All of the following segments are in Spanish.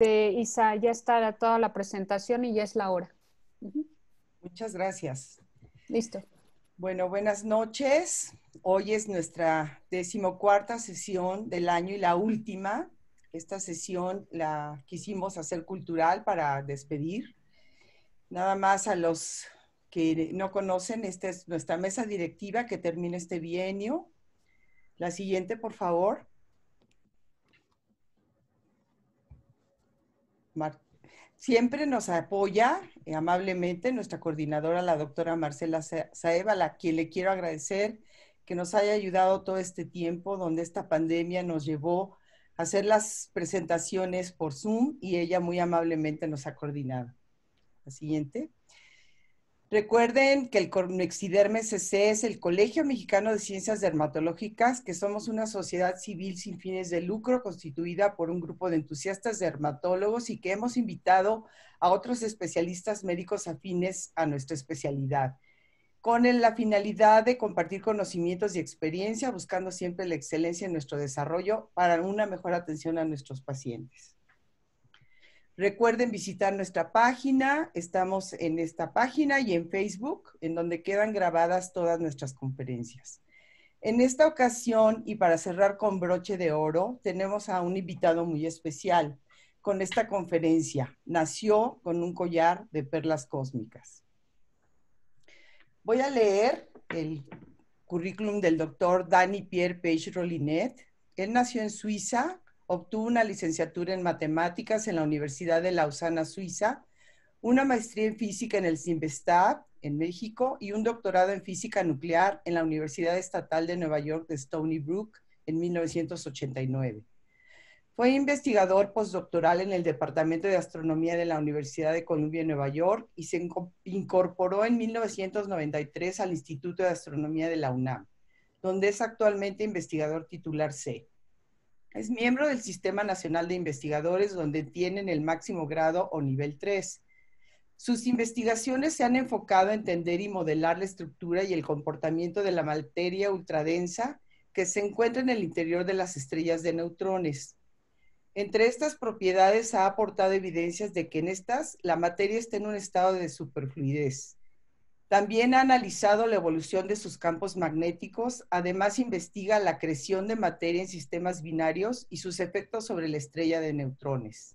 Este, Isa, ya está toda la presentación y ya es la hora. Muchas gracias. Listo. Bueno, buenas noches. Hoy es nuestra decimocuarta sesión del año y la última. Esta sesión la quisimos hacer cultural para despedir. Nada más a los que no conocen, esta es nuestra mesa directiva que termina este bienio. La siguiente, por favor. siempre nos apoya eh, amablemente nuestra coordinadora, la doctora Marcela Saeva, a quien le quiero agradecer que nos haya ayudado todo este tiempo donde esta pandemia nos llevó a hacer las presentaciones por Zoom y ella muy amablemente nos ha coordinado. La siguiente. Recuerden que el Cornexiderme CC es el Colegio Mexicano de Ciencias Dermatológicas, que somos una sociedad civil sin fines de lucro constituida por un grupo de entusiastas dermatólogos y que hemos invitado a otros especialistas médicos afines a nuestra especialidad con la finalidad de compartir conocimientos y experiencia, buscando siempre la excelencia en nuestro desarrollo para una mejor atención a nuestros pacientes. Recuerden visitar nuestra página, estamos en esta página y en Facebook, en donde quedan grabadas todas nuestras conferencias. En esta ocasión y para cerrar con broche de oro, tenemos a un invitado muy especial con esta conferencia. Nació con un collar de perlas cósmicas. Voy a leer el currículum del doctor Dani Pierre Page rolinet Él nació en Suiza obtuvo una licenciatura en matemáticas en la Universidad de Lausana, Suiza, una maestría en física en el CIMBESTAB en México y un doctorado en física nuclear en la Universidad Estatal de Nueva York de Stony Brook en 1989. Fue investigador postdoctoral en el Departamento de Astronomía de la Universidad de Columbia Nueva York y se incorporó en 1993 al Instituto de Astronomía de la UNAM, donde es actualmente investigador titular C. Es miembro del Sistema Nacional de Investigadores, donde tienen el máximo grado o nivel 3. Sus investigaciones se han enfocado a entender y modelar la estructura y el comportamiento de la materia ultradensa que se encuentra en el interior de las estrellas de neutrones. Entre estas propiedades ha aportado evidencias de que en estas la materia está en un estado de superfluidez. También ha analizado la evolución de sus campos magnéticos, además investiga la creación de materia en sistemas binarios y sus efectos sobre la estrella de neutrones.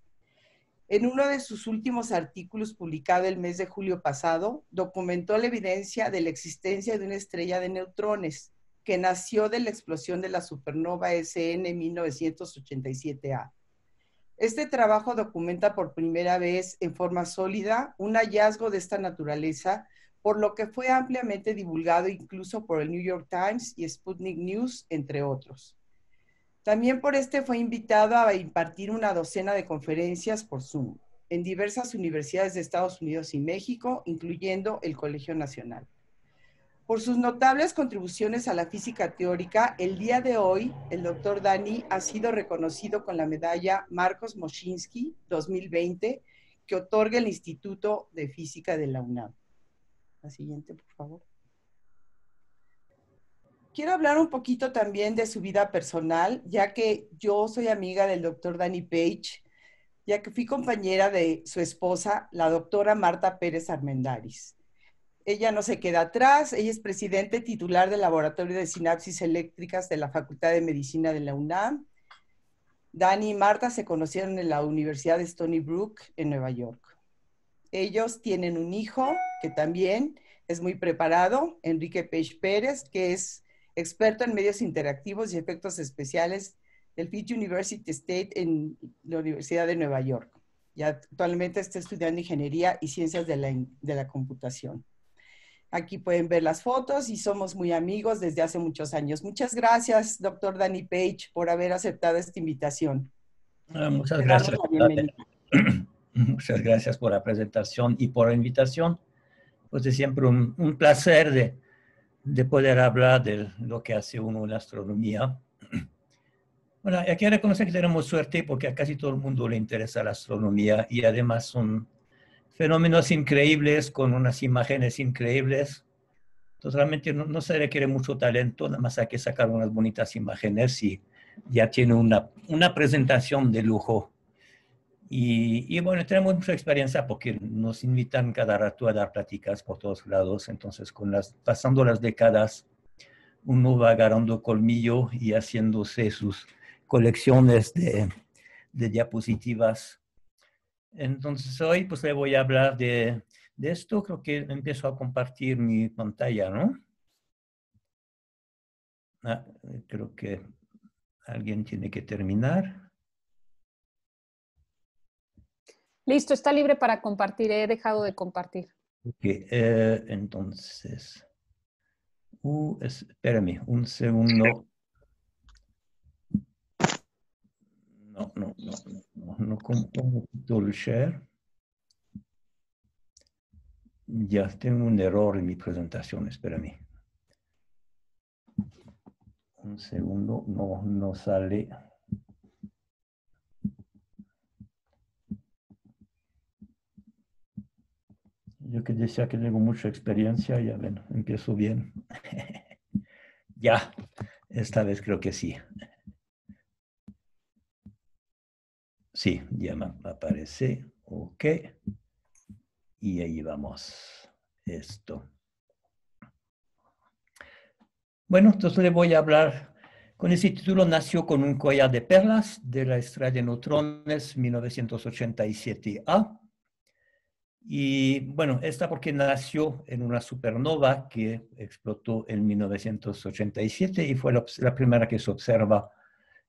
En uno de sus últimos artículos publicado el mes de julio pasado, documentó la evidencia de la existencia de una estrella de neutrones que nació de la explosión de la supernova SN 1987A. Este trabajo documenta por primera vez en forma sólida un hallazgo de esta naturaleza por lo que fue ampliamente divulgado incluso por el New York Times y Sputnik News, entre otros. También por este fue invitado a impartir una docena de conferencias por Zoom en diversas universidades de Estados Unidos y México, incluyendo el Colegio Nacional. Por sus notables contribuciones a la física teórica, el día de hoy el doctor Dani ha sido reconocido con la medalla Marcos Moschinsky 2020 que otorga el Instituto de Física de la UNAM. La siguiente, por favor. Quiero hablar un poquito también de su vida personal, ya que yo soy amiga del doctor Danny Page, ya que fui compañera de su esposa, la doctora Marta Pérez Armendaris. Ella no se queda atrás, ella es presidente titular del Laboratorio de Sinapsis Eléctricas de la Facultad de Medicina de la UNAM. Danny y Marta se conocieron en la Universidad de Stony Brook en Nueva York. Ellos tienen un hijo que también es muy preparado, Enrique Page Pérez, que es experto en medios interactivos y efectos especiales del Pitt University State en la Universidad de Nueva York. Y actualmente está estudiando ingeniería y ciencias de la, computación. Aquí pueden ver las fotos y somos muy amigos desde hace muchos años. Muchas gracias, doctor Danny Page, por haber aceptado esta invitación. Ah, muchas gracias. Muchas gracias por la presentación y por la invitación. Pues es siempre un, placer de, poder hablar de lo que hace uno en la astronomía. Bueno, hay que reconocer que tenemos suerte porque a casi todo el mundo le interesa la astronomía y además son fenómenos increíbles con unas imágenes increíbles. Entonces realmente no, no se requiere mucho talento, nada más hay que sacar unas bonitas imágenes y ya tiene una, una presentación de lujo. Y, y, bueno, tenemos mucha experiencia porque nos invitan cada rato a dar pláticas por todos lados, entonces con las, pasando las décadas uno va agarrando colmillo y haciéndose sus colecciones de, de diapositivas. Entonces hoy pues le voy a hablar de, de esto, creo que empiezo a compartir mi pantalla, ¿no? Ah, creo que alguien tiene que terminar. Listo, está libre para compartir. He dejado de compartir. Ok, eh, entonces. Uh, espérame un segundo. No, no, no, no, no el share. Ya tengo un error en mi presentación, espérame. Un segundo, no, no sale. Yo que decía que tengo mucha experiencia, ya ven, empiezo bien. ya, esta vez creo que sí. Sí, ya me aparece. Ok. Y ahí vamos. Esto. Bueno, entonces le voy a hablar. Con ese título nació con un collar de perlas de la estrella de neutrones 1987A. Y bueno, esta porque nació en una supernova que explotó en 1987 y fue la, primera que se observa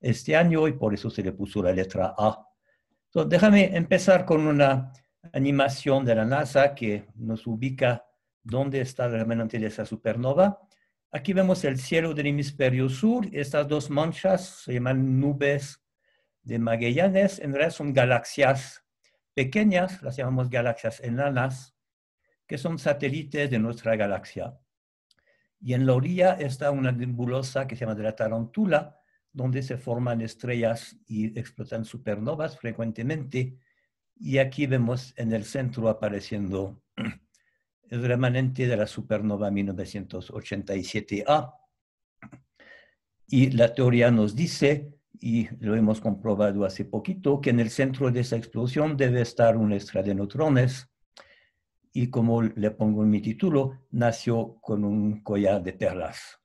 este año y por eso se le puso la letra A. Entonces, déjame empezar con una animación de la NASA que nos ubica dónde está la remanente de esa supernova. Aquí vemos el cielo del hemisferio sur. Estas dos manchas se llaman nubes de Magallanes. En realidad son galaxias pequeñas, las llamamos galaxias enanas, que son satélites de nuestra galaxia. Y en la orilla está una nebulosa que se llama de la Tarantula, donde se forman estrellas y explotan supernovas frecuentemente. Y aquí vemos en el centro apareciendo el remanente de la supernova 1987A. Y la teoría nos dice y lo hemos comprobado hace poquito, que en el centro de esa explosión debe estar una estrella de neutrones y como le pongo en mi título, nació con un collar de perlas.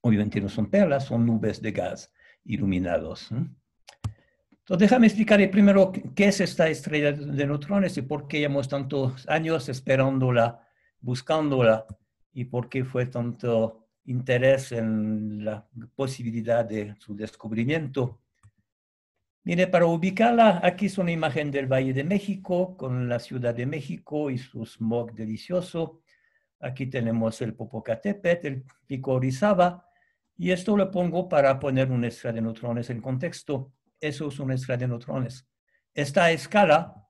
Obviamente no son perlas, son nubes de gas iluminados. Entonces déjame explicar primero qué es esta estrella de neutrones y por qué llevamos tantos años esperándola, buscándola y por qué fue tanto interés en la posibilidad de su descubrimiento. Mire, para ubicarla, aquí es una imagen del Valle de México con la Ciudad de México y su smog delicioso. Aquí tenemos el Popocatépetl, el Pico Orizaba, y esto lo pongo para poner una extra de neutrones en contexto. Eso es una extra de neutrones. Esta escala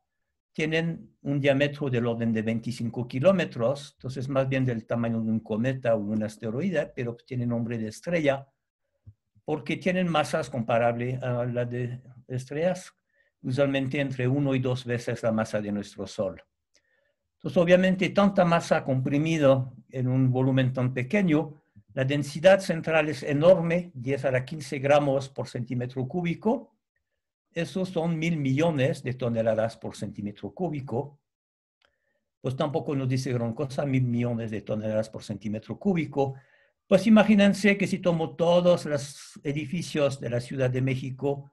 tienen un diámetro del orden de 25 kilómetros, entonces más bien del tamaño de un cometa o un asteroide, pero tienen nombre de estrella, porque tienen masas comparables a las de estrellas, usualmente entre uno y dos veces la masa de nuestro Sol. Entonces, obviamente, tanta masa comprimida en un volumen tan pequeño, la densidad central es enorme, 10 a la 15 gramos por centímetro cúbico, esos son mil millones de toneladas por centímetro cúbico, pues tampoco nos dice gran cosa, mil millones de toneladas por centímetro cúbico. Pues imagínense que si tomo todos los edificios de la Ciudad de México,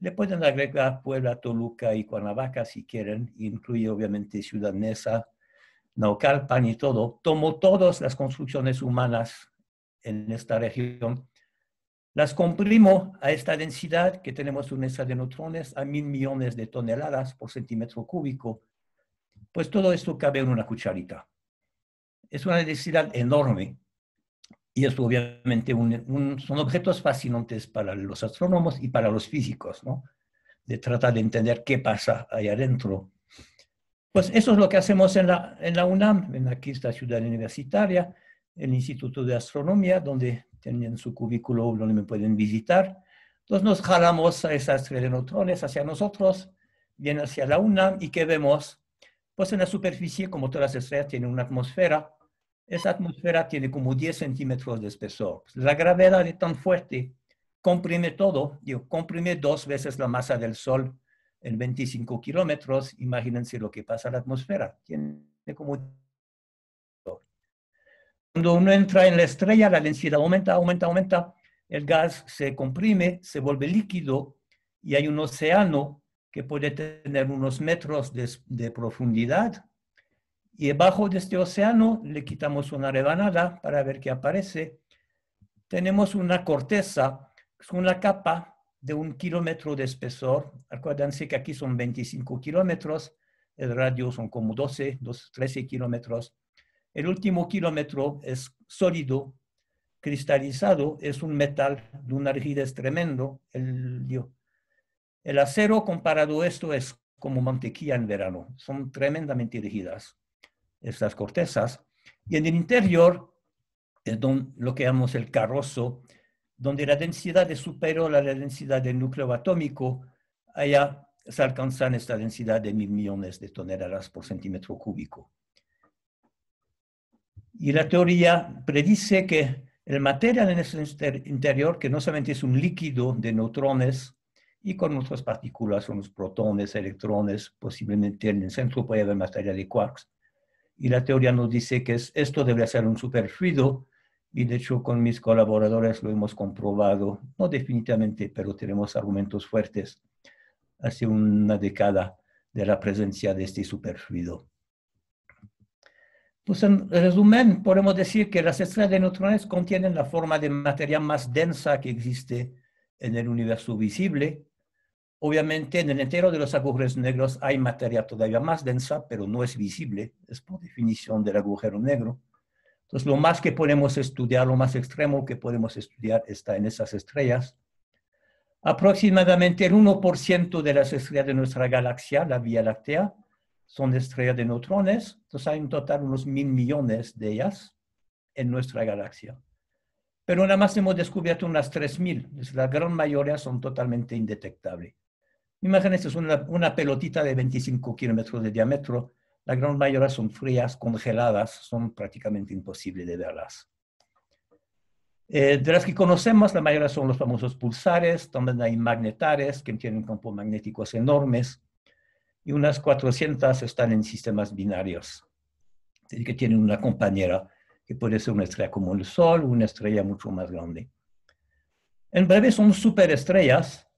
le pueden agregar Puebla, Toluca y Cuernavaca si quieren, incluye obviamente Ciudad Neza, Naucalpan y todo. Tomo todas las construcciones humanas en esta región las comprimo a esta densidad que tenemos una nuestra de neutrones a mil millones de toneladas por centímetro cúbico. Pues todo esto cabe en una cucharita. Es una densidad enorme y esto obviamente son objetos fascinantes para los astrónomos y para los físicos, ¿no? De tratar de entender qué pasa ahí adentro. Pues eso es lo que hacemos en la, en la UNAM, en aquí esta ciudad universitaria, el Instituto de Astronomía, donde tienen su cubículo donde me pueden visitar. Entonces nos jalamos a esas neutrones hacia nosotros, bien hacia la UNAM, y ¿qué vemos? Pues en la superficie, como todas las estrellas tiene una atmósfera. Esa atmósfera tiene como 10 centímetros de espesor. Pues, la gravedad es tan fuerte, comprime todo, digo, comprime dos veces la masa del Sol en 25 kilómetros. Imagínense lo que pasa a la atmósfera. Tiene como cuando uno entra en la estrella, la densidad aumenta, aumenta, aumenta, el gas se comprime, se vuelve líquido y hay un océano que puede tener unos metros de, profundidad. Y debajo de este océano le quitamos una rebanada para ver qué aparece. Tenemos una corteza, con una capa de un kilómetro de espesor. Acuérdense que aquí son 25 kilómetros, el radio son como 12, 12 13 kilómetros. El último kilómetro es sólido, cristalizado, es un metal de una rigidez tremendo. El, el acero comparado a esto es como mantequilla en verano. Son tremendamente rígidas estas cortezas. Y en el interior es lo que llamamos el carrozo, donde la densidad es superior a la densidad del núcleo atómico. Allá se alcanzan esta densidad de mil millones de toneladas por centímetro cúbico. Y la teoría predice que el material en ese interior, que no solamente es un líquido de neutrones, y con otras partículas, son los protones, electrones, posiblemente en el centro puede haber materia de quarks. Y la teoría nos dice que esto debe ser un superfluido, y de hecho con mis colaboradores lo hemos comprobado, no definitivamente, pero tenemos argumentos fuertes hace una década de la presencia de este superfluido. Pues en resumen, podemos decir que las estrellas de neutrones contienen la forma de materia más densa que existe en el universo visible. Obviamente, en el entero de los agujeros negros hay materia todavía más densa, pero no es visible, es por definición del agujero negro. Entonces, lo más que podemos estudiar, lo más extremo que podemos estudiar está en esas estrellas. Aproximadamente el 1% de las estrellas de nuestra galaxia, la Vía Láctea, son estrellas de neutrones, entonces hay un total unos mil millones de ellas en nuestra galaxia. Pero nada más hemos descubierto unas 3.000, la gran mayoría son totalmente indetectables. Imagínense, es una, pelotita de 25 kilómetros de diámetro, la gran mayoría son frías, congeladas, son prácticamente imposibles de verlas. Eh, de las que conocemos, la mayoría son los famosos pulsares, también hay magnetares que tienen campos magnéticos enormes, y unas 400 están en sistemas binarios. Es que tienen una compañera que puede ser una estrella como el Sol o una estrella mucho más grande. En breve, son superestrellas.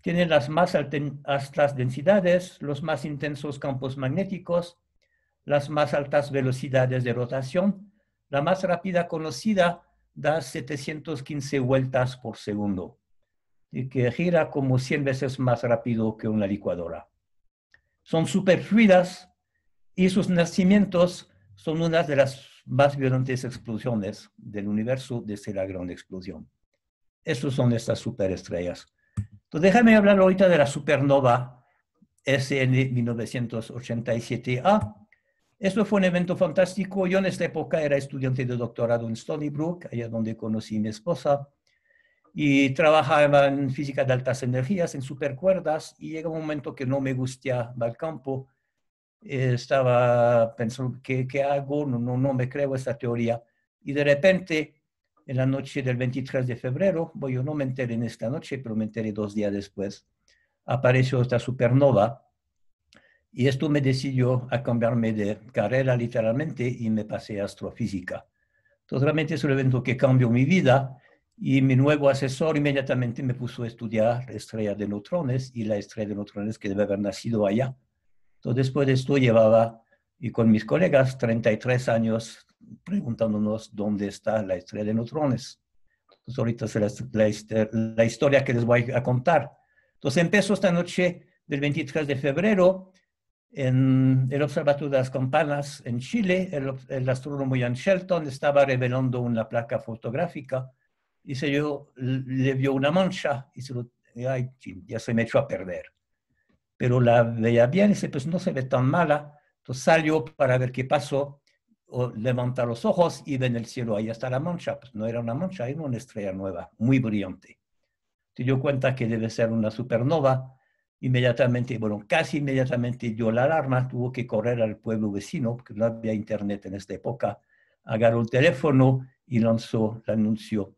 Tienen las más altas densidades, los más intensos campos magnéticos, las más altas velocidades de rotación. La más rápida conocida da 715 vueltas por segundo, y que gira como 100 veces más rápido que una licuadora son superfluidas y sus nacimientos son una de las más violentas explosiones del universo desde la gran explosión. Estas son estas superestrellas. déjame hablar ahorita de la supernova SN 1987A. Esto fue un evento fantástico. Yo en esta época era estudiante de doctorado en Stony Brook, allá donde conocí a mi esposa y trabajaba en física de altas energías, en supercuerdas, y llega un momento que no me gustaba el campo. estaba pensando, ¿qué, hago? No, no, no, me creo esta teoría. Y de repente, en la noche del 23 de febrero, voy yo no me enteré en esta noche, pero me enteré dos días después, apareció esta supernova. Y esto me decidió a cambiarme de carrera literalmente y me pasé a astrofísica. totalmente es un evento que cambió mi vida y mi nuevo asesor inmediatamente me puso a estudiar estrella de neutrones y la estrella de neutrones que debe haber nacido allá. Entonces, después de esto llevaba, y con mis colegas, 33 años preguntándonos dónde está la estrella de neutrones. Entonces, ahorita es la, historia que les voy a contar. Entonces, empezó esta noche del 23 de febrero en el Observatorio de las Campanas en Chile. El, el astrónomo Ian Shelton estaba revelando una placa fotográfica dice yo, le vio una mancha y se ay, ya se me echó a perder. Pero la veía bien y dice, pues no se ve tan mala. Entonces salió para ver qué pasó, levanta los ojos y ve en el cielo, ahí está la mancha. Pues no era una mancha, era una estrella nueva, muy brillante. Se dio cuenta que debe ser una supernova. Inmediatamente, bueno, casi inmediatamente dio la alarma, tuvo que correr al pueblo vecino, porque no había internet en esta época. Agarró el teléfono y lanzó el anuncio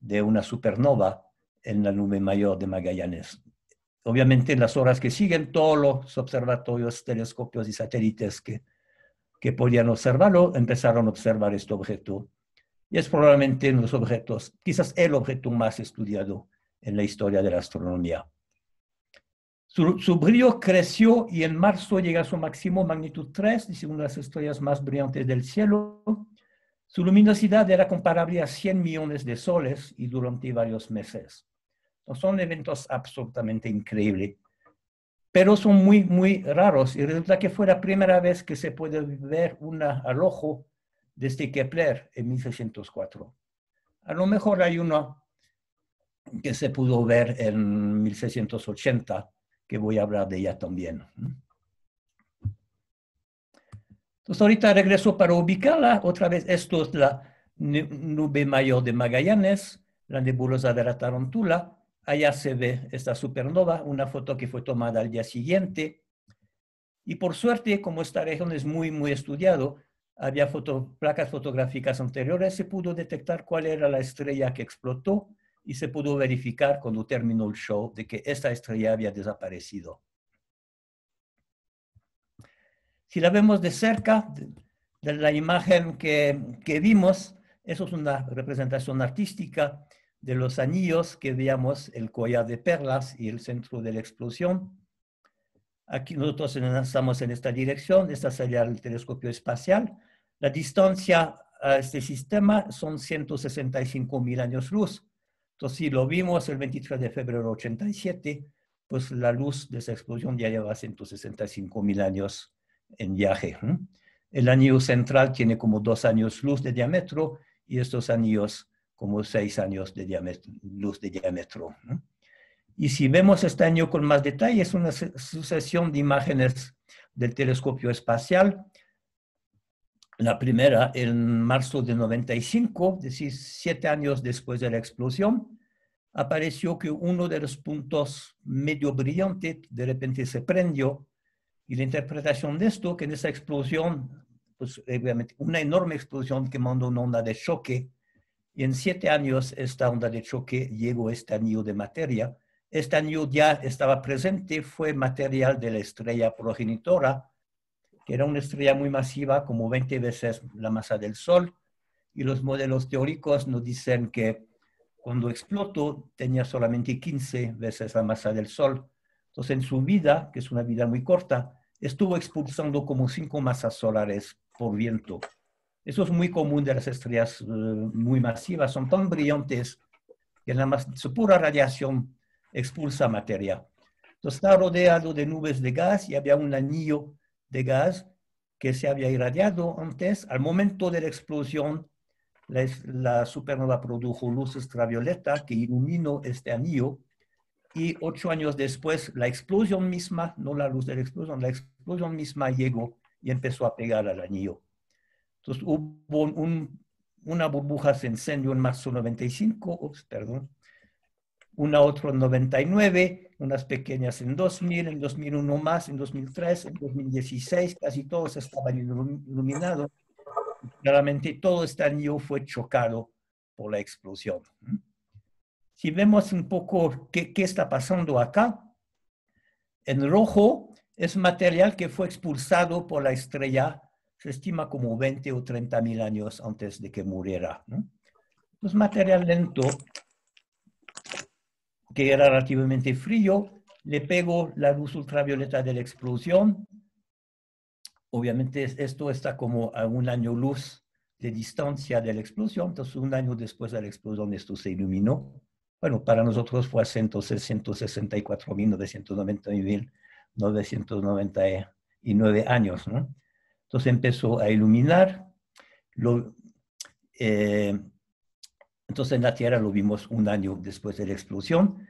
de una supernova en la nube mayor de Magallanes. Obviamente en las horas que siguen todos los observatorios, telescopios y satélites que, que podían observarlo empezaron a observar este objeto. Y es probablemente uno de los objetos, quizás el objeto más estudiado en la historia de la astronomía. Su, brillo creció y en marzo llega a su máximo magnitud 3, dice una de las estrellas más brillantes del cielo, su luminosidad era comparable a 100 millones de soles y durante varios meses. son eventos absolutamente increíbles, pero son muy, muy raros y resulta que fue la primera vez que se puede ver una alojo ojo desde Kepler en 1604. A lo mejor hay uno que se pudo ver en 1680, que voy a hablar de ella también. Entonces pues ahorita regreso para ubicarla, otra vez esto es la nube mayor de Magallanes, la nebulosa de la Tarantula. allá se ve esta supernova, una foto que fue tomada al día siguiente. Y por suerte, como esta región es muy, muy estudiado, había placas fotográficas anteriores, se pudo detectar cuál era la estrella que explotó y se pudo verificar cuando terminó el show de que esta estrella había desaparecido. Si la vemos de cerca, de, la imagen que, que, vimos, eso es una representación artística de los anillos que veíamos, el collar de perlas y el centro de la explosión. Aquí nosotros lanzamos en esta dirección, esta sería el telescopio espacial. La distancia a este sistema son 165.000 años luz. Entonces, si lo vimos el 23 de febrero 87, pues la luz de esa explosión ya lleva 165.000 mil años en viaje. El anillo central tiene como dos años luz de diámetro y estos anillos como seis años de luz de diámetro. Y si vemos este anillo con más detalle, es una sucesión de imágenes del telescopio espacial. La primera en marzo de 95, es decir, siete años después de la explosión, apareció que uno de los puntos medio brillante de repente se prendió y la interpretación de esto, que en esa explosión, pues eh, obviamente una enorme explosión que mandó una onda de choque, y en siete años esta onda de choque llegó a este anillo de materia. Este anillo ya estaba presente, fue material de la estrella progenitora, que era una estrella muy masiva, como 20 veces la masa del Sol, y los modelos teóricos nos dicen que cuando explotó tenía solamente 15 veces la masa del Sol. Entonces en su vida, que es una vida muy corta, estuvo expulsando como cinco masas solares por viento. Eso es muy común de las estrellas eh, muy masivas, son tan brillantes que la su pura radiación expulsa materia. está rodeado de nubes de gas y había un anillo de gas que se había irradiado antes. Al momento de la explosión, la, supernova produjo luz extravioleta que iluminó este anillo y ocho años después la explosión misma, no la luz de la explosión, la explosión misma llegó y empezó a pegar al anillo. Entonces hubo una burbuja se encendió en marzo 95, perdón, una otra en 99, unas pequeñas en 2000, en 2001 más, en 2003, en 2016, casi todos estaban iluminados. Claramente todo este anillo fue chocado por la explosión si vemos un poco qué, está pasando acá, en rojo es material que fue expulsado por la estrella, se estima como 20 o 30 mil años antes de que muriera. Es material lento que era relativamente frío, le pegó la luz ultravioleta de la explosión. Obviamente esto está como a un año luz de distancia de la explosión, entonces un año después de la explosión esto se iluminó bueno, para nosotros fue a 164.999 años, ¿no? Entonces empezó a iluminar. Eh, entonces en la Tierra lo vimos un año después de la explosión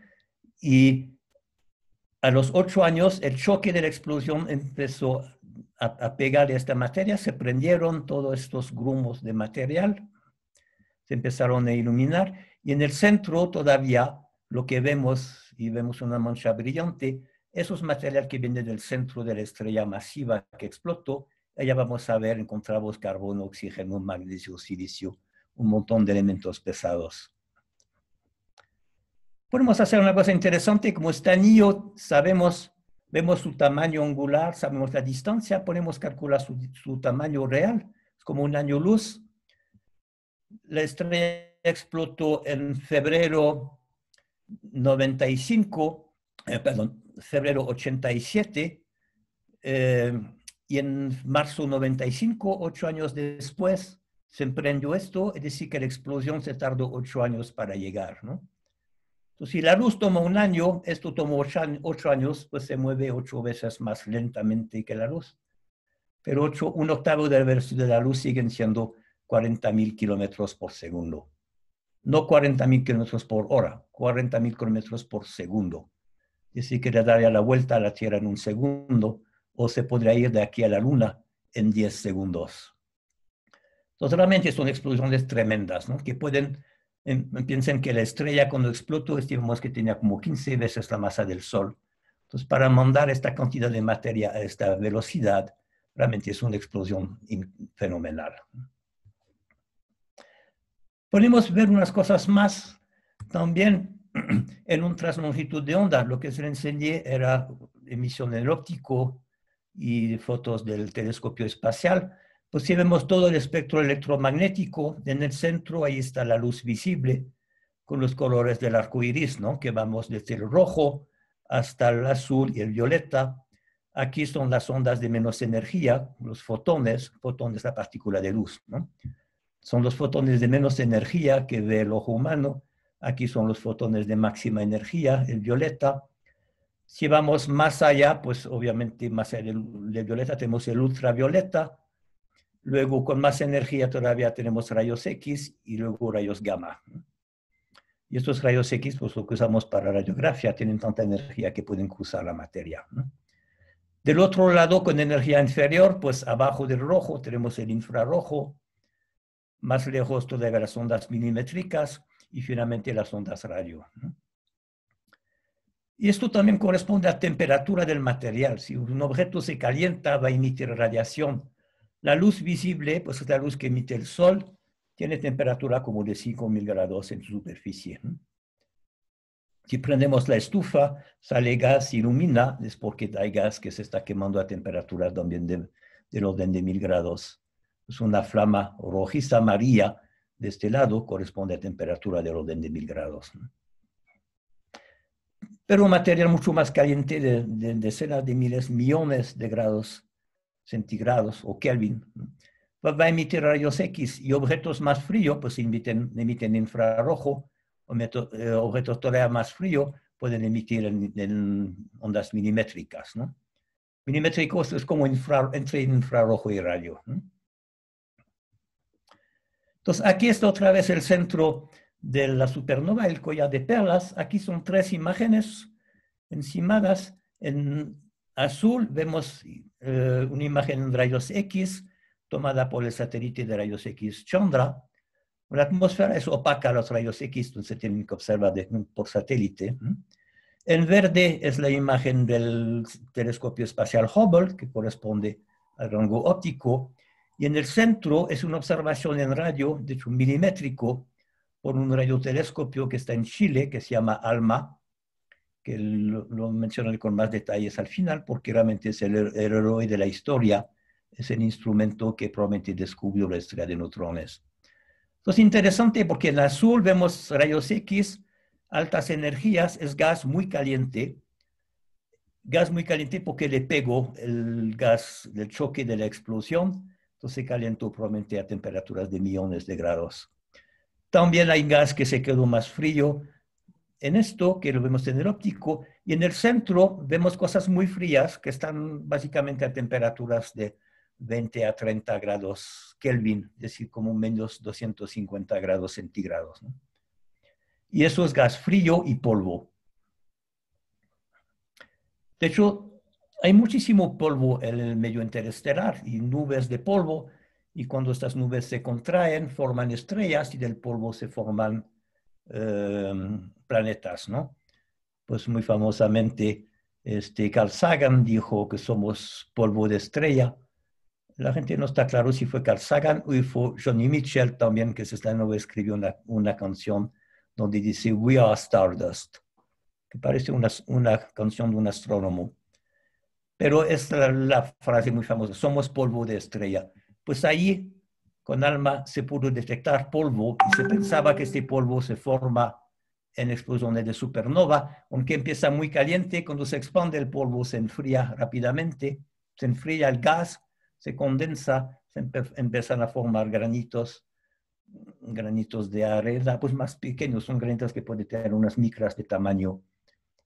y a los ocho años el choque de la explosión empezó a, pegar esta materia, se prendieron todos estos grumos de material, se empezaron a iluminar y en el centro todavía lo que vemos, y vemos una mancha brillante, eso es material que viene del centro de la estrella masiva que explotó. Allá vamos a ver, encontramos carbono, oxígeno, magnesio, silicio, un montón de elementos pesados. Podemos hacer una cosa interesante, como este anillo, sabemos, vemos su tamaño angular, sabemos la distancia, podemos calcular su, su tamaño real, es como un año luz. La estrella explotó en febrero 95, eh, perdón, febrero 87, eh, y en marzo 95, ocho años después, se emprendió esto, es decir, que la explosión se tardó ocho años para llegar, ¿no? Entonces, si la luz toma un año, esto toma ocho, años, pues se mueve ocho veces más lentamente que la luz. Pero un octavo de la velocidad de la luz siguen siendo 40.000 kilómetros por segundo no 40.000 kilómetros por hora, 40.000 kilómetros por segundo. Es decir, que le daría la vuelta a la Tierra en un segundo, o se podría ir de aquí a la Luna en 10 segundos. Entonces, realmente son explosiones tremendas, ¿no? Que pueden, em, piensen que la estrella cuando explotó, estimamos que tenía como 15 veces la masa del Sol. Entonces, para mandar esta cantidad de materia a esta velocidad, realmente es una explosión fenomenal. Podemos ver unas cosas más también en un traslongitud de onda. Lo que se le enseñé era emisión en el óptico y fotos del telescopio espacial. Pues si vemos todo el espectro electromagnético, en el centro ahí está la luz visible con los colores del arco iris, ¿no? Que vamos desde el rojo hasta el azul y el violeta. Aquí son las ondas de menos energía, los fotones, fotones la partícula de luz, ¿no? son los fotones de menos energía que ve el ojo humano. Aquí son los fotones de máxima energía, el violeta. Si vamos más allá, pues obviamente más allá del, violeta tenemos el ultravioleta. Luego con más energía todavía tenemos rayos X y luego rayos gamma. Y estos rayos X, pues lo que usamos para radiografía, tienen tanta energía que pueden cruzar la materia. Del otro lado, con energía inferior, pues abajo del rojo tenemos el infrarrojo, más lejos todavía las ondas milimétricas y finalmente las ondas radio. Y esto también corresponde a temperatura del material. Si un objeto se calienta, va a emitir radiación. La luz visible, pues es la luz que emite el sol, tiene temperatura como de 5.000 grados en su superficie. Si prendemos la estufa, sale gas, ilumina, es porque hay gas que se está quemando a temperaturas también del orden de 1.000 grados es una flama rojiza amarilla de este lado, corresponde a temperatura del orden de mil grados. Pero un material mucho más caliente de, decenas de miles, millones de grados centígrados o Kelvin, va a emitir rayos X y objetos más fríos, pues emiten, emiten infrarrojo, eh, objetos todavía más fríos pueden emitir ondas milimétricas. Milimétricos es como entre infrarrojo y radio. Entonces, aquí está otra vez el centro de la supernova, el collar de perlas. Aquí son tres imágenes encimadas. En azul vemos eh, una imagen de rayos X tomada por el satélite de rayos X Chandra. La atmósfera es opaca a los rayos X, entonces tienen que observar por satélite. En verde es la imagen del telescopio espacial Hubble, que corresponde al rango óptico. Y en el centro es una observación en radio, de hecho milimétrico, por un radiotelescopio que está en Chile, que se llama ALMA, que lo, mencionaré con más detalles al final, porque realmente es el, el héroe de la historia, es el instrumento que probablemente descubrió la estrella de neutrones. Entonces, interesante porque en azul vemos rayos X, altas energías, es gas muy caliente. Gas muy caliente porque le pegó el gas del choque de la explosión. Entonces se calentó probablemente a temperaturas de millones de grados. También hay gas que se quedó más frío. En esto, que lo vemos en el óptico, y en el centro vemos cosas muy frías que están básicamente a temperaturas de 20 a 30 grados Kelvin, es decir, como menos 250 grados centígrados. Y eso es gas frío y polvo. De hecho, hay muchísimo polvo en el medio interestelar y nubes de polvo, y cuando estas nubes se contraen, forman estrellas y del polvo se forman em, planetas, ¿no? Pues muy famosamente este Carl Sagan dijo que somos polvo de estrella. La gente no está claro si fue Carl Sagan o fue Johnny Mitchell también, que se está nuevo escribió una, canción donde dice We are Stardust, que parece una, una canción de un astrónomo. Pero es la, frase muy famosa, somos polvo de estrella. Pues ahí con alma se pudo detectar polvo y se pensaba que este polvo se forma en explosiones de supernova, aunque empieza muy caliente, cuando se expande el polvo se enfría rápidamente, se enfría el gas, se condensa, se empiezan a formar granitos, granitos de arena, pues más pequeños, son granitos que pueden tener unas micras de tamaño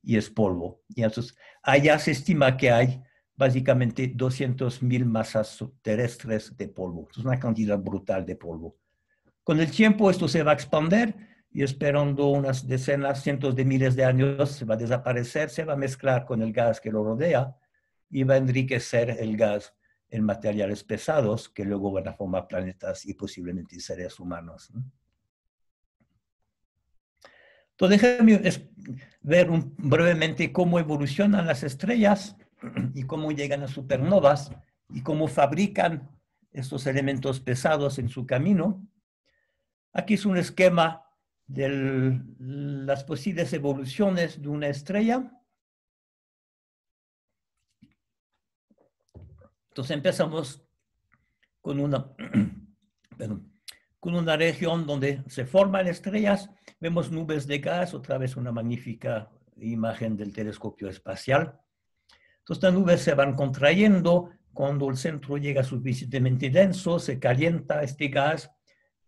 y es polvo. Y entonces, allá se estima que hay básicamente 200.000 masas terrestres de polvo. Es una cantidad brutal de polvo. Con el tiempo esto se va a expandir y esperando unas decenas, cientos de miles de años, se va a desaparecer, se va a mezclar con el gas que lo rodea y va a enriquecer el gas en materiales pesados que luego van a formar planetas y posiblemente seres humanos. Entonces, déjenme ver brevemente cómo evolucionan las estrellas y cómo llegan a supernovas y cómo fabrican estos elementos pesados en su camino. Aquí es un esquema de las posibles evoluciones de una estrella. Entonces empezamos con una, perdón, con una región donde se forman estrellas, vemos nubes de gas, otra vez una magnífica imagen del telescopio espacial. Estas nubes se van contrayendo cuando el centro llega suficientemente denso, se calienta este gas,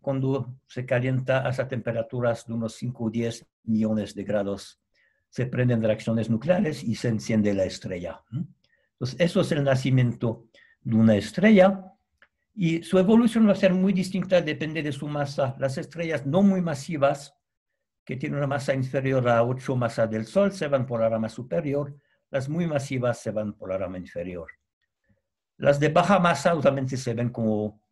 cuando se calienta hasta temperaturas de unos 5 o 10 millones de grados, se prenden reacciones nucleares y se enciende la estrella. Entonces, eso es el nacimiento de una estrella. Y su evolución va a ser muy distinta, depende de su masa. Las estrellas no muy masivas, que tienen una masa inferior a 8 masas del Sol, se van por la rama superior. Las muy masivas se van por la rama inferior. Las de baja masa usualmente se ven como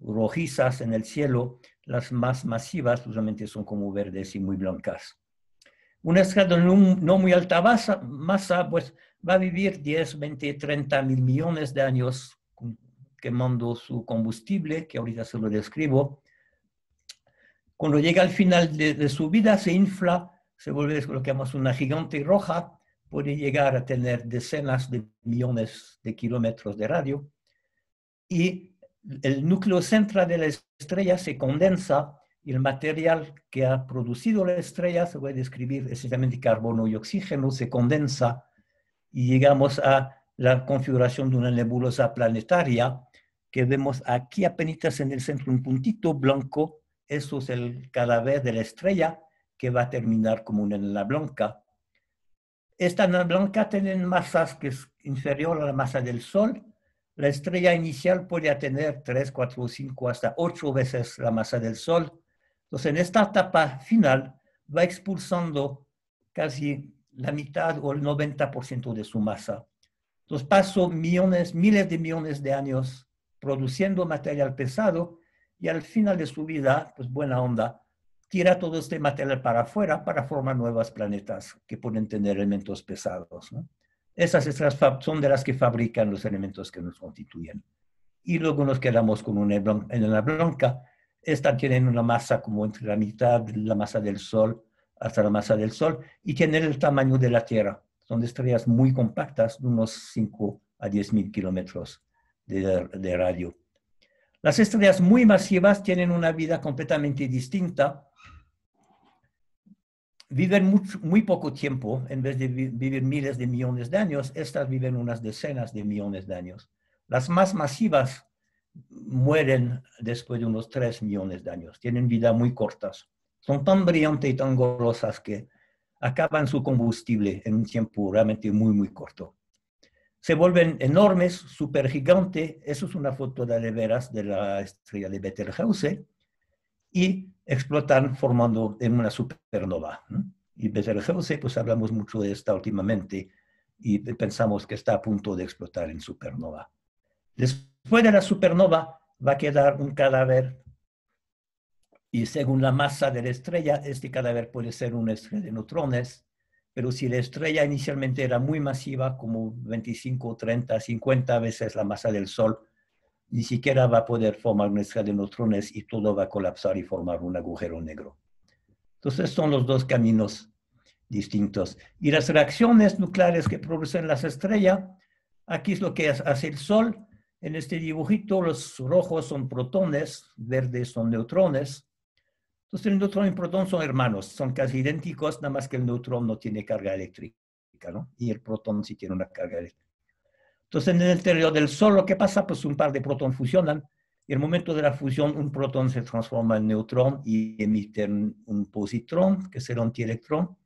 rojizas en el cielo. Las más masivas usualmente son como verdes y muy blancas. Una estrella no, no muy alta masa, masa pues va a vivir 10, 20, 30 mil millones de años quemando su combustible, que ahorita se lo describo. Cuando llega al final de, su vida, se infla, se vuelve lo que llamamos una gigante roja, puede llegar a tener decenas de millones de kilómetros de radio, y el núcleo central de la estrella se condensa y el material que ha producido la estrella, se puede describir esencialmente carbono y oxígeno, se condensa y llegamos a la configuración de una nebulosa planetaria que vemos aquí apenas en el centro, un puntito blanco, eso es el cadáver de la estrella que va a terminar como una enana blanca. Esta nana blanca tiene masas que es inferior a la masa del Sol. La estrella inicial podría tener 3, 4, 5, hasta 8 veces la masa del Sol. Entonces, en esta etapa final, va expulsando casi la mitad o el 90% de su masa. Entonces, pasó millones, miles de millones de años produciendo material pesado y al final de su vida, pues buena onda, tira todo este material para afuera para formar nuevos planetas que pueden tener elementos pesados. ¿no? Esas son de las que fabrican los elementos que nos constituyen. Y luego nos quedamos con una en una blanca. Esta tiene una masa como entre la mitad de la masa del Sol hasta la masa del Sol y tiene el tamaño de la Tierra. Son estrellas muy compactas, de unos 5 a 10 mil kilómetros de, radio. Las estrellas muy masivas tienen una vida completamente distinta. Viven muy poco tiempo, en vez de vivir miles de millones de años, estas viven unas decenas de millones de años. Las más masivas mueren después de unos tres millones de años, tienen vida muy cortas. Son tan brillantes y tan golosas que acaban su combustible en un tiempo realmente muy, muy corto se vuelven enormes, gigantes, Eso es una foto de veras de la estrella de Betelgeuse y explotan formando en una supernova. Y Betelgeuse, pues hablamos mucho de esta últimamente y pensamos que está a punto de explotar en supernova. Después de la supernova va a quedar un cadáver y según la masa de la estrella, este cadáver puede ser una estrella de neutrones pero si la estrella inicialmente era muy masiva, como 25, 30, 50 veces la masa del Sol, ni siquiera va a poder formar una estrella de neutrones y todo va a colapsar y formar un agujero negro. Entonces son los dos caminos distintos. Y las reacciones nucleares que producen las estrellas, aquí es lo que hace el Sol. En este dibujito los rojos son protones, verdes son neutrones, entonces el neutrón y el protón son hermanos, son casi idénticos, nada más que el neutrón no tiene carga eléctrica, ¿no? Y el protón sí tiene una carga eléctrica. Entonces en el interior del Sol, ¿lo que pasa? Pues un par de protones fusionan, y el momento de la fusión un protón se transforma en neutrón y emite un positrón, que es el antielectrón,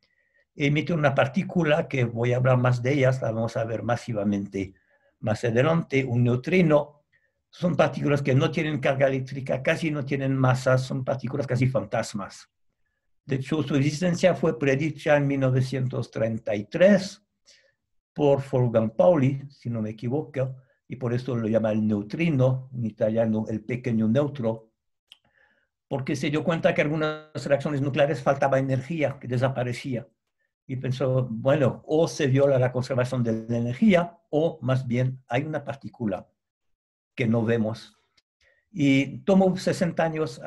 emite una partícula que voy a hablar más de ellas, la vamos a ver masivamente más adelante, un neutrino, son partículas que no tienen carga eléctrica, casi no tienen masa, son partículas casi fantasmas. De hecho, su existencia fue predicha en 1933 por Wolfgang Pauli, si no me equivoco, y por eso lo llama el neutrino, en italiano el pequeño neutro, porque se dio cuenta que algunas reacciones nucleares faltaba energía, que desaparecía. Y pensó, bueno, o se viola la conservación de la energía, o más bien hay una partícula que no vemos. Y tomó 60 años,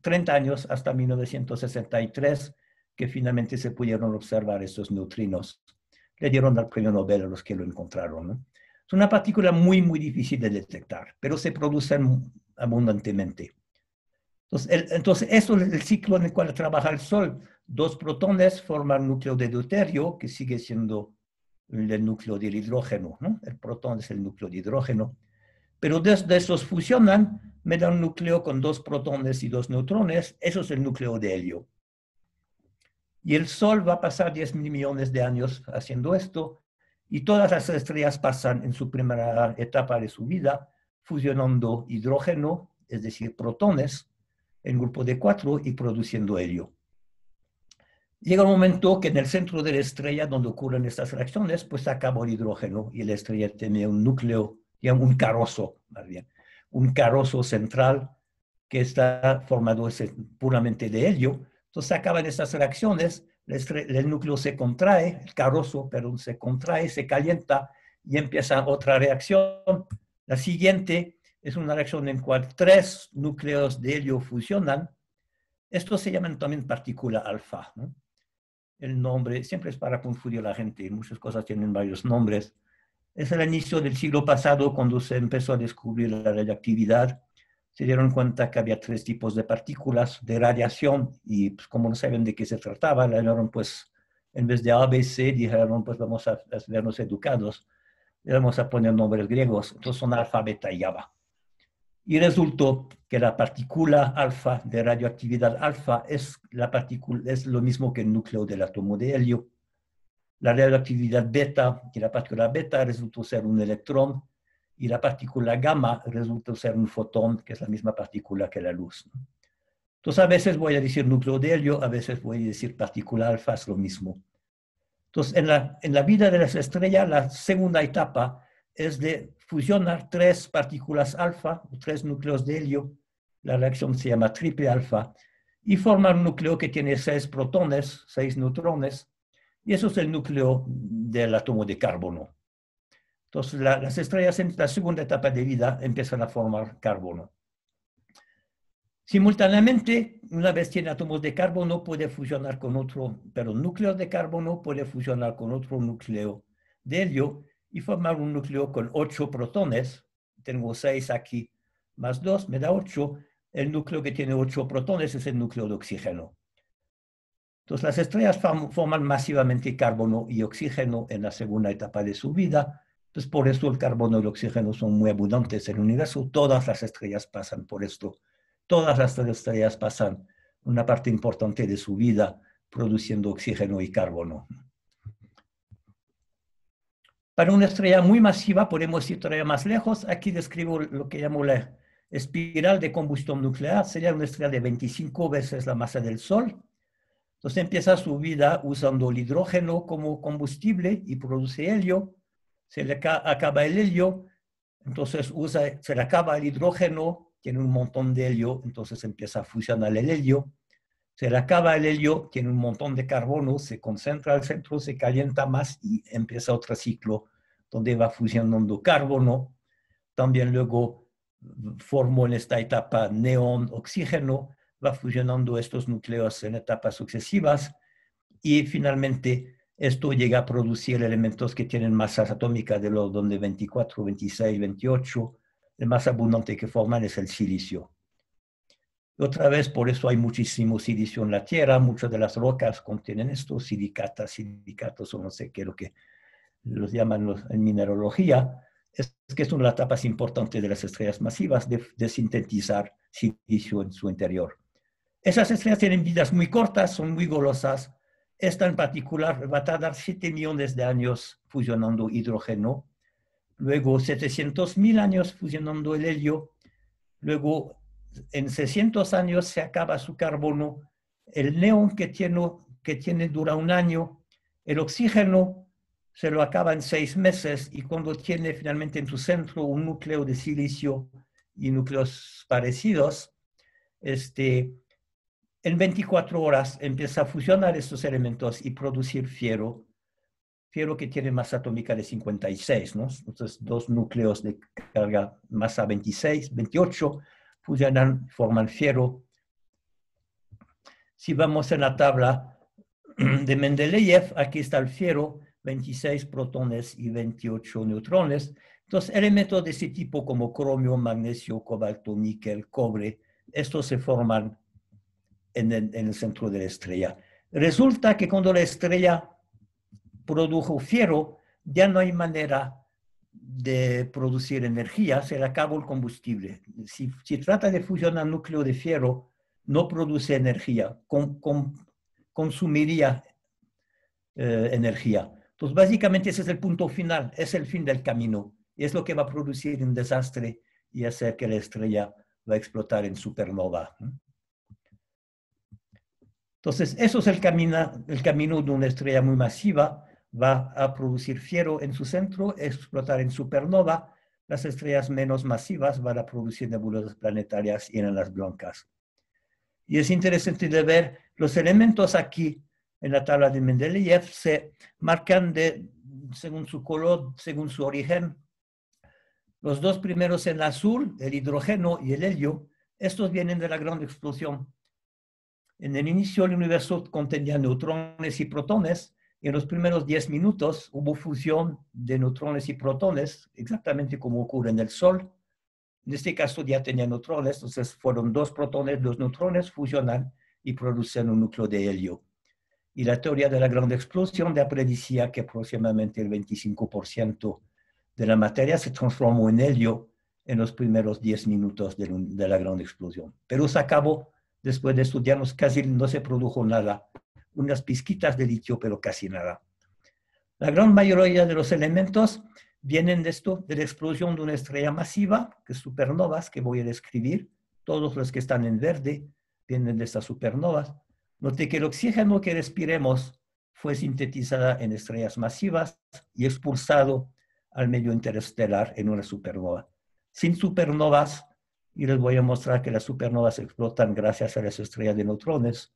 30 años hasta 1963 que finalmente se pudieron observar estos neutrinos. Le dieron el premio Nobel a los que lo encontraron. Es una partícula muy, muy difícil de detectar, pero se producen abundantemente. Entonces, eso es el ciclo en el cual trabaja el Sol. Dos protones forman núcleo de deuterio, que sigue siendo el núcleo del hidrógeno. El protón es el núcleo de hidrógeno. Pero desde esos fusionan, me da un núcleo con dos protones y dos neutrones, eso es el núcleo de helio. Y el Sol va a pasar 10 mil millones de años haciendo esto, y todas las estrellas pasan en su primera etapa de su vida fusionando hidrógeno, es decir, protones, en grupo de cuatro y produciendo helio. Llega un momento que en el centro de la estrella donde ocurren estas reacciones, pues acaba el hidrógeno y la estrella tiene un núcleo un carozo, más bien, un carozo central que está formado puramente de helio. Entonces acaban estas reacciones, el núcleo se contrae, el carozo, perdón, se contrae, se calienta y empieza otra reacción. La siguiente es una reacción en la cual tres núcleos de helio fusionan. esto se llaman también partícula alfa. El nombre siempre es para confundir a la gente, muchas cosas tienen varios nombres. Es el inicio del siglo pasado cuando se empezó a descubrir la radioactividad. Se dieron cuenta que había tres tipos de partículas de radiación y pues, como no saben de qué se trataba, pues, en vez de ABC, dijeron pues vamos a hacernos educados, le vamos a poner nombres griegos. Entonces son alfa, beta y gamma. Y resultó que la partícula alfa de radioactividad alfa es, la partícula, es lo mismo que el núcleo del átomo de helio la relatividad beta y la partícula beta resultó ser un electrón y la partícula gamma resultó ser un fotón, que es la misma partícula que la luz. Entonces a veces voy a decir núcleo de helio, a veces voy a decir partícula alfa, es lo mismo. Entonces en la, en la vida de las estrellas, la segunda etapa es de fusionar tres partículas alfa, tres núcleos de helio, la reacción se llama triple alfa, y formar un núcleo que tiene seis protones, seis neutrones, y eso es el núcleo del átomo de carbono. Entonces, las estrellas en la segunda etapa de vida empiezan a formar carbono. Simultáneamente, una vez tiene átomos de carbono, puede fusionar con otro, pero núcleo de carbono puede fusionar con otro núcleo de helio y formar un núcleo con ocho protones. Tengo seis aquí, más dos, me da ocho. El núcleo que tiene ocho protones es el núcleo de oxígeno. Entonces, las estrellas forman masivamente carbono y oxígeno en la segunda etapa de su vida. Entonces, por eso el carbono y el oxígeno son muy abundantes en el universo. Todas las estrellas pasan por esto. Todas las estrellas pasan una parte importante de su vida produciendo oxígeno y carbono. Para una estrella muy masiva podemos ir todavía más lejos. Aquí describo lo que llamo la espiral de combustión nuclear. Sería una estrella de 25 veces la masa del Sol entonces empieza su vida usando el hidrógeno como combustible y produce helio. Se le acaba el helio, entonces usa, se le acaba el hidrógeno, tiene un montón de helio, entonces empieza a fusionar el helio. Se le acaba el helio, tiene un montón de carbono, se concentra al centro, se calienta más y empieza otro ciclo donde va fusionando carbono. También luego mm, formó en esta etapa neón, oxígeno, va fusionando estos núcleos en etapas sucesivas y finalmente esto llega a producir elementos que tienen masas atómicas de los donde 24, 26, 28. El más abundante que forman es el silicio. Otra vez, por eso hay muchísimo silicio en la Tierra. Muchas de las rocas contienen esto, silicatas, silicatos o no sé qué lo que los llaman en mineralogía. Es, que es una las etapas importantes de las estrellas masivas de, de sintetizar silicio en su interior. Esas estrellas tienen vidas muy cortas, son muy golosas. Esta en particular va a tardar 7 millones de años fusionando hidrógeno, luego 700 mil años fusionando el helio, luego en 600 años se acaba su carbono, el neón que tiene, que tiene dura un año, el oxígeno se lo acaba en seis meses y cuando tiene finalmente en su centro un núcleo de silicio y núcleos parecidos, este, en 24 horas empieza a fusionar estos elementos y producir fiero, fiero que tiene masa atómica de 56, ¿no? Entonces, dos núcleos de carga masa 26, 28, fusionan, forman fiero. Si vamos en la tabla de Mendeleev, aquí está el fiero, 26 protones y 28 neutrones. Entonces, elementos de ese tipo como cromio, magnesio, cobalto, níquel, cobre, estos se forman en el, centro de la estrella. Resulta que cuando la estrella produjo fiero, ya no hay manera de producir energía, se le acabó el combustible. Si, si trata de fusionar núcleo de fiero no produce energía, con, consumiría eh, energía. Entonces, básicamente ese es el punto final, es el fin del camino, es lo que va a producir un desastre y hacer que la estrella va a explotar en supernova. Entonces, eso es el, camino de una estrella muy masiva. Va a producir fiero en su centro, explotar en supernova. Las estrellas menos masivas van a producir nebulosas planetarias y las blancas. Y es interesante de ver los elementos aquí en la tabla de Mendeleev se marcan según su color, según su origen. Los dos primeros en azul, el hidrógeno y el helio, estos vienen de la gran explosión en el inicio el universo contenía neutrones y protones. Y en los primeros 10 minutos hubo fusión de neutrones y protones, exactamente como ocurre en el Sol. En este caso ya tenía neutrones, entonces fueron dos protones, dos neutrones, fusionan y producen un núcleo de helio. Y la teoría de la gran explosión ya predicía que aproximadamente el 25% de la materia se transformó en helio en los primeros 10 minutos de la gran explosión. Pero se acabó después de estudiarnos casi no se produjo nada, unas pizquitas de litio, pero casi nada. La gran mayoría de los elementos vienen de esto, de la explosión de una estrella masiva, que es supernovas, que voy a describir. Todos los que están en verde vienen de estas supernovas. Note que el oxígeno que respiremos fue sintetizada en estrellas masivas y expulsado al medio interestelar en una supernova. Sin supernovas, y les voy a mostrar que las supernovas explotan gracias a las estrellas de neutrones.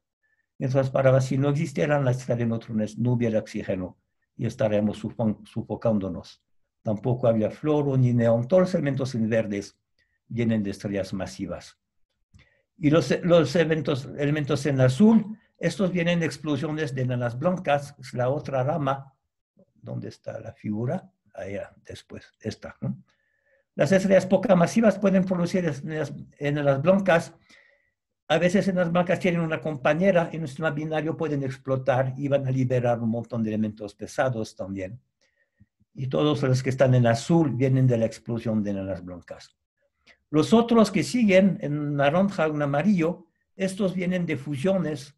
Mientras para si no existieran las estrellas de neutrones, no hubiera oxígeno y estaríamos sufocándonos. Tampoco había floro ni neón. Todos los elementos en verdes vienen de estrellas masivas. Y los, los eventos, elementos en azul, estos vienen de explosiones de nanas blancas, es la otra rama, ¿dónde está la figura? Allá, después, esta. Las estrellas poco masivas pueden producir en las, blancas, a veces en las blancas tienen una compañera, en un sistema binario pueden explotar y van a liberar un montón de elementos pesados también. Y todos los que están en azul vienen de la explosión de las blancas. Los otros que siguen en naranja, o en amarillo, estos vienen de fusiones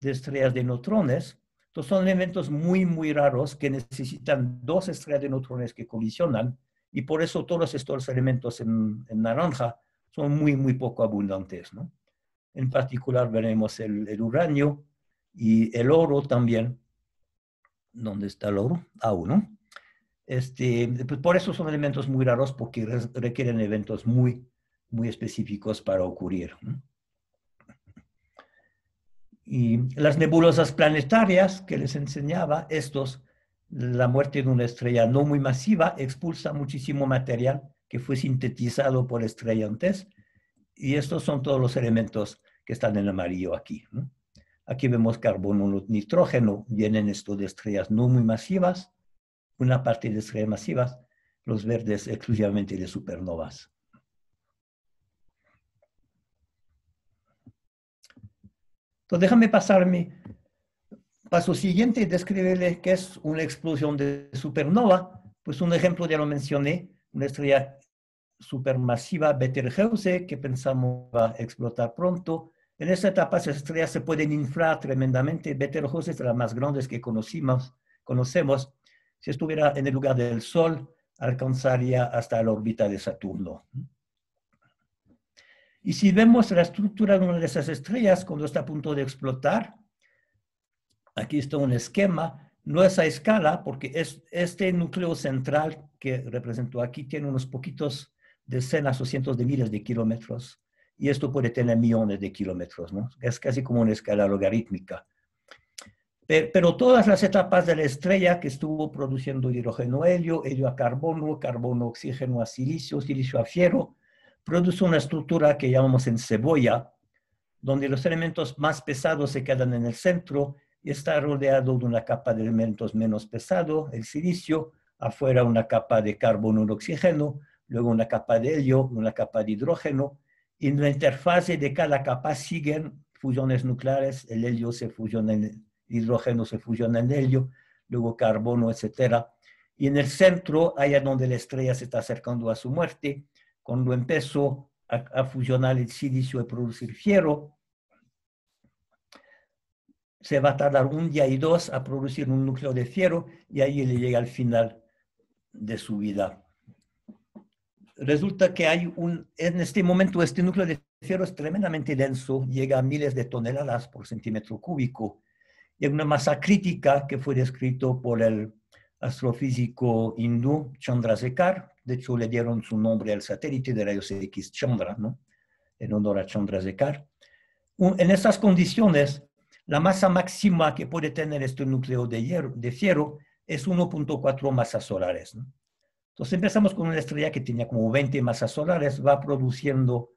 de estrellas de neutrones. Estos son elementos muy, muy raros que necesitan dos estrellas de neutrones que colisionan y por eso todos estos elementos en, naranja son muy, muy poco abundantes. ¿no? En particular veremos el, uranio y el oro también. ¿Dónde está el oro? Aún, ah, uno. Este, pues por eso son elementos muy raros porque requieren eventos muy, muy específicos para ocurrir. Y las nebulosas planetarias que les enseñaba, estos la muerte de una estrella no muy masiva expulsa muchísimo material que fue sintetizado por estrella antes. Y estos son todos los elementos que están en amarillo aquí. Aquí vemos carbono, nitrógeno, vienen esto de estrellas no muy masivas, una parte de estrellas masivas, los verdes exclusivamente de supernovas. Entonces déjame pasarme paso siguiente, describirle qué es una explosión de supernova. Pues un ejemplo ya lo mencioné, una estrella supermasiva Betelgeuse que pensamos va a explotar pronto. En esta etapa esas estrellas se pueden inflar tremendamente. Betelgeuse es de las más grandes que conocimos, conocemos. Si estuviera en el lugar del Sol, alcanzaría hasta la órbita de Saturno. Y si vemos la estructura de una de esas estrellas cuando está a punto de explotar, Aquí está un esquema, no es a escala porque es, este núcleo central que represento aquí tiene unos poquitos decenas o cientos de miles de kilómetros y esto puede tener millones de kilómetros, ¿no? Es casi como una escala logarítmica. Pero, todas las etapas de la estrella que estuvo produciendo hidrógeno helio, helio a carbono, carbono oxígeno a silicio, silicio a fiero, produce una estructura que llamamos en cebolla, donde los elementos más pesados se quedan en el centro y está rodeado de una capa de elementos menos pesados el silicio, afuera una capa de carbono y oxígeno, luego una capa de helio, una capa de hidrógeno. Y en la interfase de cada capa siguen fusiones nucleares, el helio se fusiona en el hidrógeno, se fusiona en helio, luego carbono, etc. Y en el centro, allá donde la estrella se está acercando a su muerte, cuando empezó a, a fusionar el silicio y producir fierro, se va a tardar un día y dos a producir un núcleo de fierro y ahí le llega al final de su vida. Resulta que hay un, en este momento este núcleo de fierro es tremendamente denso, llega a miles de toneladas por centímetro cúbico. Y hay una masa crítica que fue descrito por el astrofísico hindú Chandrasekhar, de hecho le dieron su nombre al satélite de rayos X Chandra, en honor a Chandrasekhar. En estas condiciones, la masa máxima que puede tener este núcleo de, hierro, de fierro es 1.4 masas solares. Entonces empezamos con una estrella que tenía como 20 masas solares, va produciendo,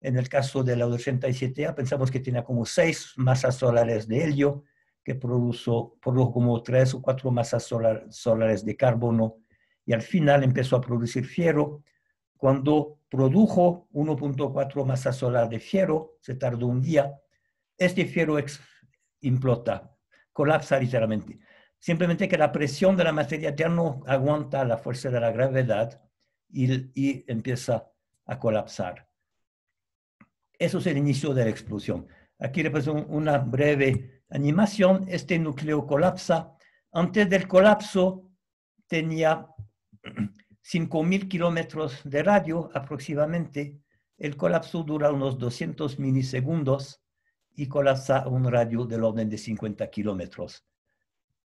en el caso de la 87A, pensamos que tenía como 6 masas solares de helio, que produjo, como 3 o 4 masas solares de carbono, y al final empezó a producir fierro. Cuando produjo 1.4 masas solares de fierro, se tardó un día, este fierro implota, colapsa literalmente. Simplemente que la presión de la materia ya no aguanta la fuerza de la gravedad y, y empieza a colapsar. Eso es el inicio de la explosión. Aquí le paso una breve animación. Este núcleo colapsa. Antes del colapso tenía 5.000 kilómetros de radio aproximadamente. El colapso dura unos 200 milisegundos y colapsa un radio del orden de 50 kilómetros.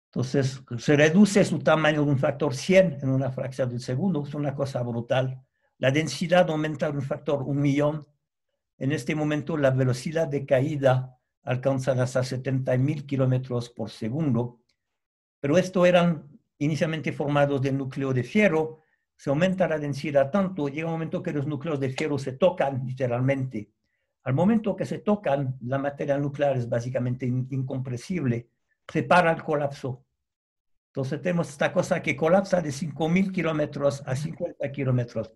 Entonces, se reduce su tamaño de un factor 100 en una fracción de segundo, es una cosa brutal. La densidad aumenta un factor un millón. En este momento, la velocidad de caída alcanza hasta 70 mil kilómetros por segundo. Pero esto eran inicialmente formados de núcleo de fierro. Se aumenta la densidad tanto, llega un momento que los núcleos de fierro se tocan literalmente al momento que se tocan, la materia nuclear es básicamente incompresible, se para el colapso. Entonces tenemos esta cosa que colapsa de 5.000 kilómetros a 50 kilómetros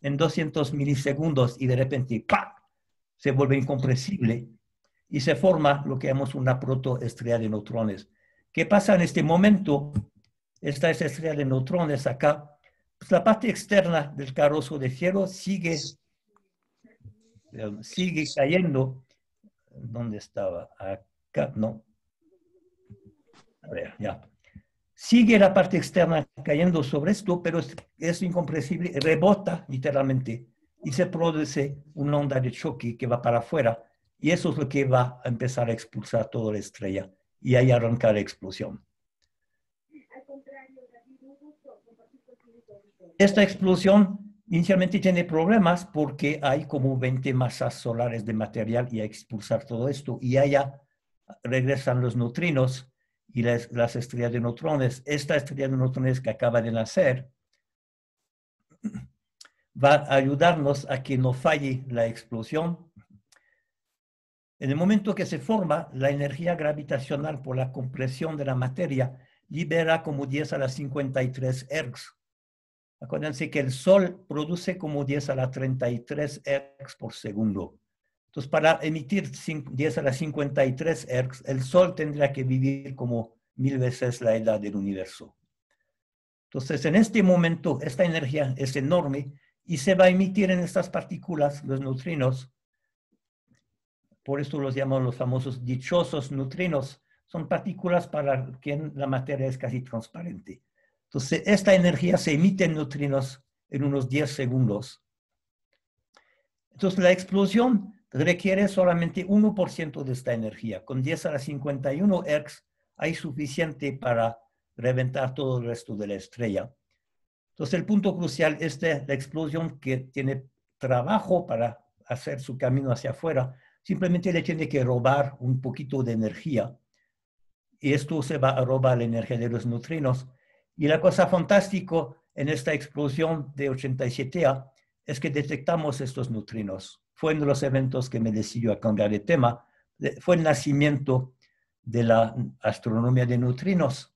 en 200 milisegundos y de repente pa, se vuelve incompresible y se forma lo que llamamos una protoestrella de neutrones. ¿Qué pasa en este momento? Esta es estrella de neutrones acá. Pues la parte externa del carrozo de hierro sigue sigue cayendo ¿dónde estaba? Acá, no. A ver, ya. Sigue la parte externa cayendo sobre esto, pero es, es, incomprensible, rebota literalmente y se produce una onda de choque que va para afuera y eso es lo que va a empezar a expulsar toda la estrella y ahí arranca la explosión. Esta explosión inicialmente tiene problemas porque hay como 20 masas solares de material y a expulsar todo esto. Y allá regresan los neutrinos y las, estrellas de neutrones. Esta estrella de neutrones que acaba de nacer va a ayudarnos a que no falle la explosión. En el momento que se forma, la energía gravitacional por la compresión de la materia libera como 10 a las 53 ergs Acuérdense que el Sol produce como 10 a la 33 Hz por segundo. Entonces, para emitir 10 a la 53 Hz, el Sol tendría que vivir como mil veces la edad del universo. Entonces, en este momento, esta energía es enorme y se va a emitir en estas partículas, los neutrinos. Por eso los llamamos los famosos dichosos neutrinos. Son partículas para quien la materia es casi transparente. Entonces, esta energía se emite en neutrinos en unos 10 segundos. Entonces, la explosión requiere solamente 1% de esta energía. Con 10 a la 51 Hz hay suficiente para reventar todo el resto de la estrella. Entonces, el punto crucial es la explosión que tiene trabajo para hacer su camino hacia afuera, simplemente le tiene que robar un poquito de energía. Y esto se va a robar la energía de los neutrinos y la cosa fantástica en esta explosión de 87A es que detectamos estos neutrinos. Fue uno de los eventos que me decidió a cambiar de tema. Fue el nacimiento de la astronomía de neutrinos.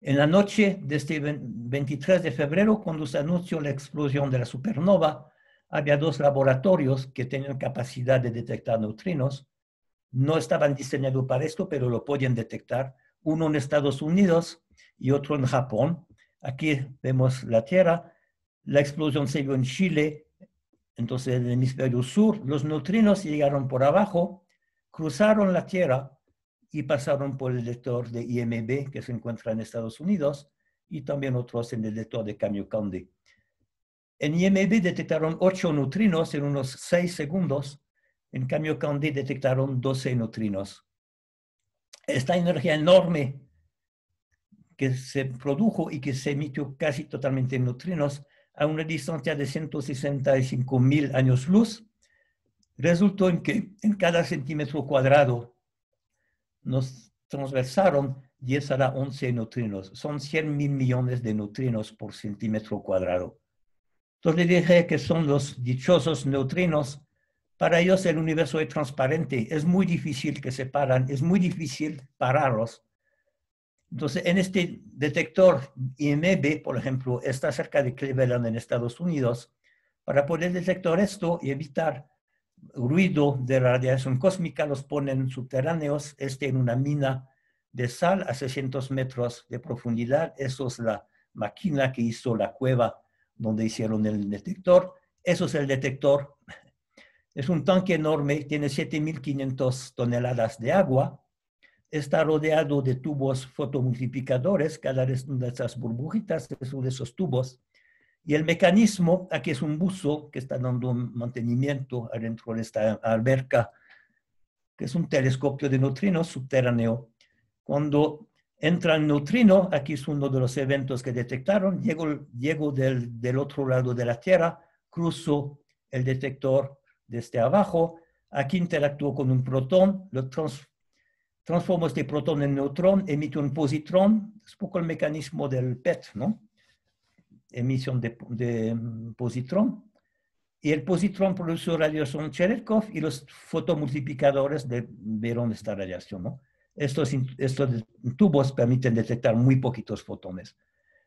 En la noche de este 23 de febrero, cuando se anunció la explosión de la supernova, había dos laboratorios que tenían capacidad de detectar neutrinos. No estaban diseñados para esto, pero lo podían detectar. Uno en Estados Unidos y otro en Japón. Aquí vemos la Tierra. La explosión se vio en Chile, entonces en el hemisferio sur. Los neutrinos llegaron por abajo, cruzaron la Tierra y pasaron por el detector de IMB que se encuentra en Estados Unidos y también otros en el detector de Cambio En IMB detectaron 8 neutrinos en unos 6 segundos. En Cambio detectaron 12 neutrinos. Esta energía enorme que se produjo y que se emitió casi totalmente en neutrinos a una distancia de 165 mil años luz, resultó en que en cada centímetro cuadrado nos transversaron 10 a la 11 neutrinos. Son 100 mil millones de neutrinos por centímetro cuadrado. Entonces le dije que son los dichosos neutrinos. Para ellos el universo es transparente. Es muy difícil que se paran, es muy difícil pararlos entonces, en este detector IMB, por ejemplo, está cerca de Cleveland en Estados Unidos, para poder detectar esto y evitar ruido de radiación cósmica, los ponen subterráneos, este en una mina de sal a 600 metros de profundidad, eso es la máquina que hizo la cueva donde hicieron el detector, eso es el detector, es un tanque enorme, tiene 7.500 toneladas de agua, está rodeado de tubos fotomultiplicadores, cada una de esas burbujitas es uno de esos tubos, y el mecanismo, aquí es un buzo que está dando mantenimiento adentro de esta alberca, que es un telescopio de neutrinos subterráneo. Cuando entra el neutrino, aquí es uno de los eventos que detectaron, llego, llego del, del otro lado de la Tierra, cruzo el detector desde abajo, aquí interactuó con un protón, lo transformo transformo este protón en neutrón, emite un positrón, es poco el mecanismo del PET, ¿no? Emisión de, mm, positrón. Y el positrón produce radiación Cherenkov y los fotomultiplicadores de, vieron esta radiación, ¿no? Estos, estos tubos permiten detectar muy poquitos fotones.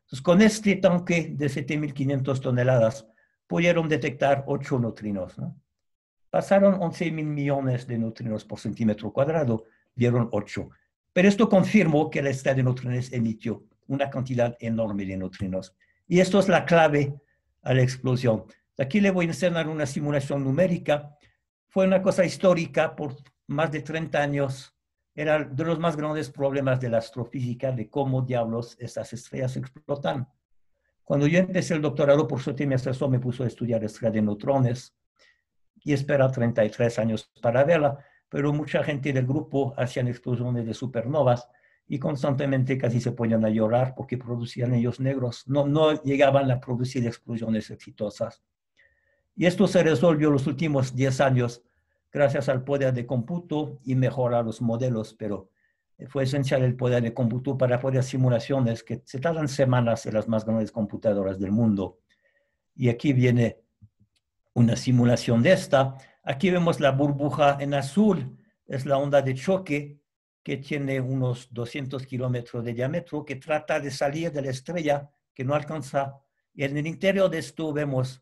Entonces, con este tanque de 7.500 toneladas, pudieron detectar 8 neutrinos, ¿no? Pasaron 11.000 millones de neutrinos por centímetro cuadrado Vieron ocho. Pero esto confirmó que la estrella de neutrones emitió una cantidad enorme de neutrinos. Y esto es la clave a la explosión. Aquí le voy a enseñar una simulación numérica. Fue una cosa histórica por más de 30 años. Era de los más grandes problemas de la astrofísica, de cómo diablos estas estrellas explotan. Cuando yo empecé el doctorado, por suerte, mi asesor me puso a estudiar estrella de neutrones y espera 33 años para verla pero mucha gente del grupo hacían explosiones de supernovas y constantemente casi se ponían a llorar porque producían ellos negros, no, no llegaban a producir explosiones exitosas. Y esto se resolvió los últimos 10 años gracias al poder de cómputo y mejorar los modelos, pero fue esencial el poder de cómputo para poder simulaciones que se tardan semanas en las más grandes computadoras del mundo. Y aquí viene una simulación de esta, Aquí vemos la burbuja en azul, es la onda de choque que tiene unos 200 kilómetros de diámetro, que trata de salir de la estrella que no alcanza. Y en el interior de esto vemos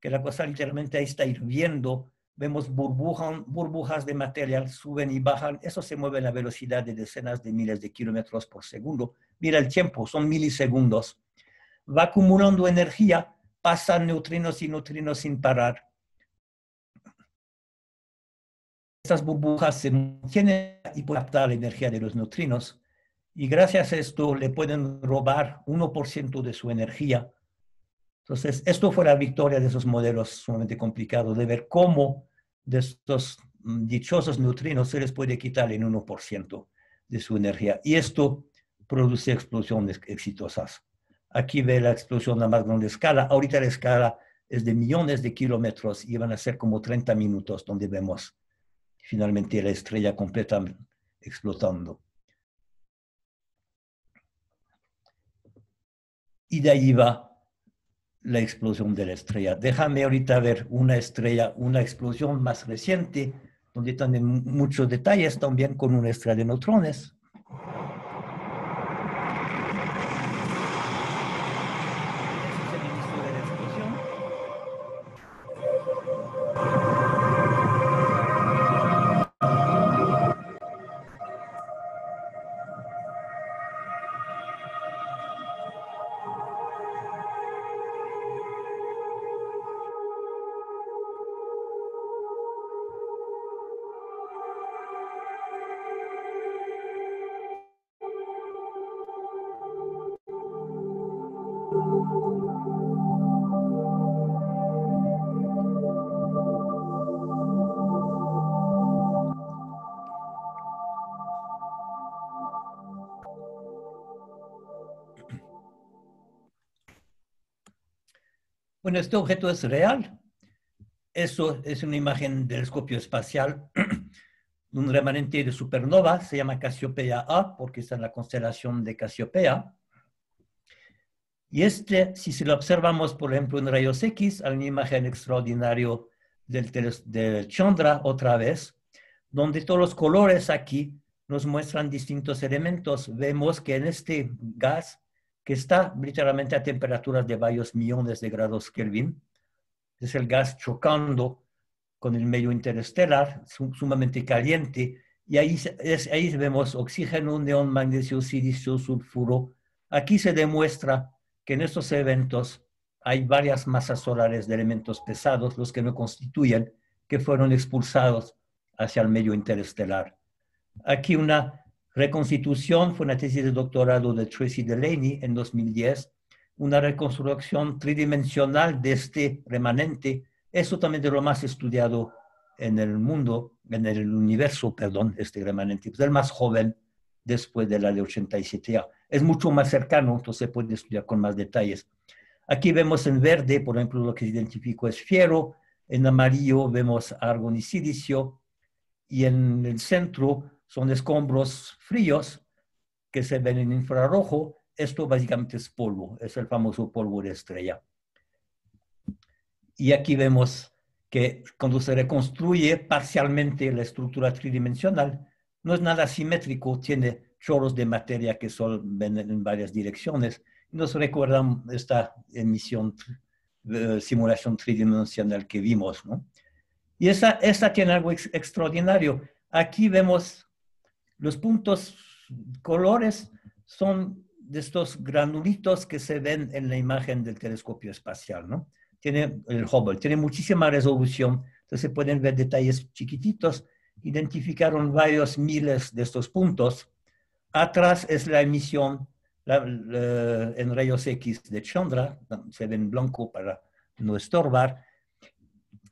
que la cosa literalmente ahí está hirviendo, vemos burbuja, burbujas de material, suben y bajan, eso se mueve a la velocidad de decenas de miles de kilómetros por segundo. Mira el tiempo, son milisegundos. Va acumulando energía, pasan neutrinos y neutrinos sin parar. Estas burbujas se mantienen y pueden captar la energía de los neutrinos y gracias a esto le pueden robar 1% de su energía. Entonces, esto fue la victoria de esos modelos sumamente complicados, de ver cómo de estos mm, dichosos neutrinos se les puede quitar en 1% de su energía. Y esto produce explosiones exitosas. Aquí ve la explosión a más grande escala. Ahorita la escala es de millones de kilómetros y van a ser como 30 minutos donde vemos finalmente la estrella completa explotando. Y de ahí va la explosión de la estrella. Déjame ahorita ver una estrella, una explosión más reciente, donde están muchos detalles también con una estrella de neutrones. este objeto es real. Eso es una imagen del telescopio espacial, un remanente de supernova, se llama Casiopea A porque está en la constelación de Casiopea. Y este, si se lo observamos, por ejemplo, en rayos X, hay una imagen extraordinaria del, del Chandra otra vez, donde todos los colores aquí nos muestran distintos elementos. Vemos que en este gas que está literalmente a temperaturas de varios millones de grados Kelvin. Es el gas chocando con el medio interestelar, sumamente caliente, y ahí, ahí vemos oxígeno, neón, magnesio, silicio, sulfuro. Aquí se demuestra que en estos eventos hay varias masas solares de elementos pesados, los que no constituyen, que fueron expulsados hacia el medio interestelar. Aquí una Reconstitución fue una tesis de doctorado de Tracy Delaney en 2010, una reconstrucción tridimensional de este remanente, es de lo más estudiado en el mundo, en el universo, perdón, este remanente, es pues, el más joven después de la de 87A. Es mucho más cercano, entonces se puede estudiar con más detalles. Aquí vemos en verde, por ejemplo, lo que se identificó es fiero, en amarillo vemos argonicidicio y en el centro son escombros fríos que se ven en infrarrojo. Esto básicamente es polvo, es el famoso polvo de estrella. Y aquí vemos que cuando se reconstruye parcialmente la estructura tridimensional, no es nada simétrico, tiene chorros de materia que son ven en varias direcciones. Nos recuerdan esta emisión, eh, simulación tridimensional que vimos. ¿no? Y esta esta tiene algo extraordinario. Aquí vemos los puntos colores son de estos granulitos que se ven en la imagen del telescopio espacial, ¿no? Tiene el Hubble, tiene muchísima resolución, entonces pueden ver detalles chiquititos. Identificaron varios miles de estos puntos. Atrás es la emisión en rayos X de Chandra, se ve blanco para no estorbar.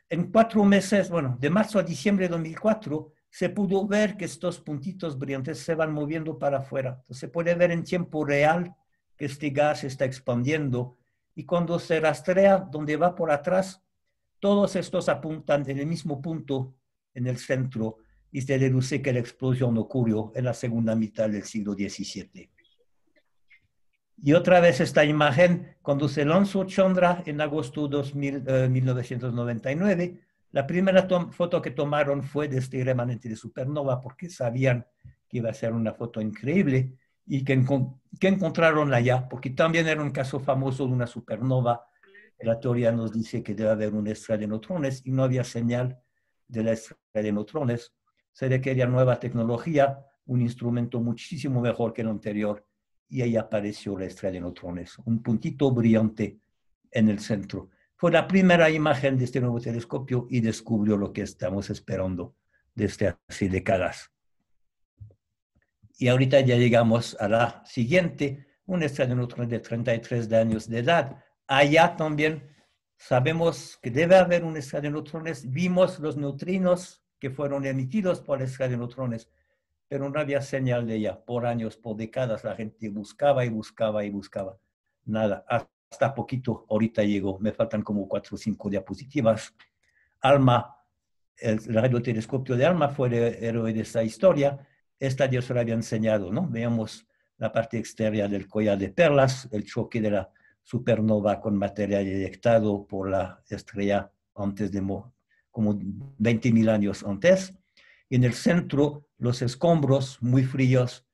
En cuatro meses, bueno, de marzo a diciembre de 2004, se pudo ver que estos puntitos brillantes se van moviendo para afuera. se puede ver en tiempo real que este gas está expandiendo y cuando se rastrea donde va por atrás, todos estos apuntan en el mismo punto en el centro y se deduce que la explosión ocurrió en la segunda mitad del siglo XVII. Y otra vez esta imagen, cuando se lanzó Chandra en agosto de eh, 1999, la primera foto que tomaron fue de este remanente de supernova porque sabían que iba a ser una foto increíble y que, que encontraron allá, porque también era un caso famoso de una supernova. La teoría nos dice que debe haber una estrella de neutrones y no había señal de la estrella de neutrones. Se requería nueva tecnología, un instrumento muchísimo mejor que el anterior y ahí apareció la estrella de neutrones, un puntito brillante en el centro fue la primera imagen de este nuevo telescopio y descubrió lo que estamos esperando desde hace este décadas. Y ahorita ya llegamos a la siguiente, un estreno de 33 de años de edad. Allá también sabemos que debe haber un estrella de neutrones. Vimos los neutrinos que fueron emitidos por el de neutrones, pero no había señal de ella. Por años, por décadas, la gente buscaba y buscaba y buscaba. Nada hasta poquito, ahorita llego, me faltan como cuatro o cinco diapositivas. Alma, el, radiotelescopio de Alma fue el héroe de esta historia. Esta Dios se la había enseñado, ¿no? Veamos la parte exterior del collar de perlas, el choque de la supernova con material eyectado por la estrella antes de como 20.000 años antes. y En el centro, los escombros muy fríos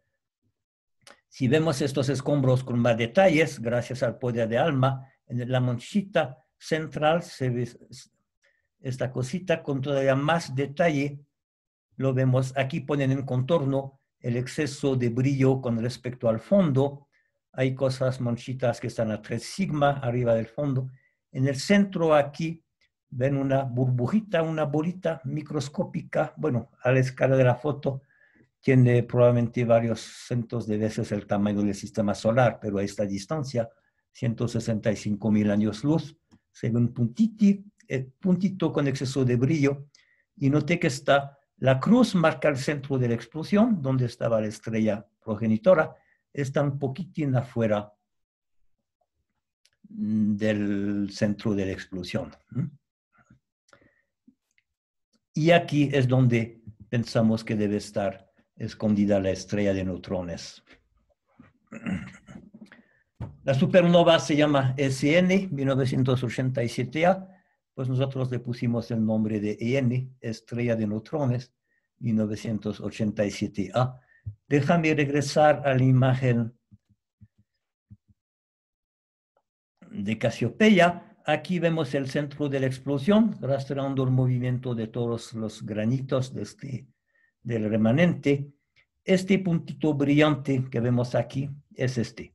si vemos estos escombros con más detalles, gracias al poder de alma, en la manchita central se ve esta cosita con todavía más detalle. Lo vemos aquí, ponen en contorno el exceso de brillo con respecto al fondo. Hay cosas manchitas que están a 3 sigma arriba del fondo. En el centro aquí ven una burbujita, una bolita microscópica, bueno, a la escala de la foto, tiene probablemente varios cientos de veces el tamaño del sistema solar, pero a esta distancia, 165 mil años luz, se ve un puntito, con exceso de brillo, y noté que está, la cruz marca el centro de la explosión, donde estaba la estrella progenitora, está un poquitín afuera mm, del centro de la explosión. Y aquí es donde pensamos que debe estar escondida la estrella de neutrones. La supernova se llama SN e 1987A, pues nosotros le pusimos el nombre de EN, estrella de neutrones 1987A. Déjame regresar a la imagen de Casiopeya. Aquí vemos el centro de la explosión, rastreando el movimiento de todos los granitos de este del remanente, este puntito brillante que vemos aquí es este.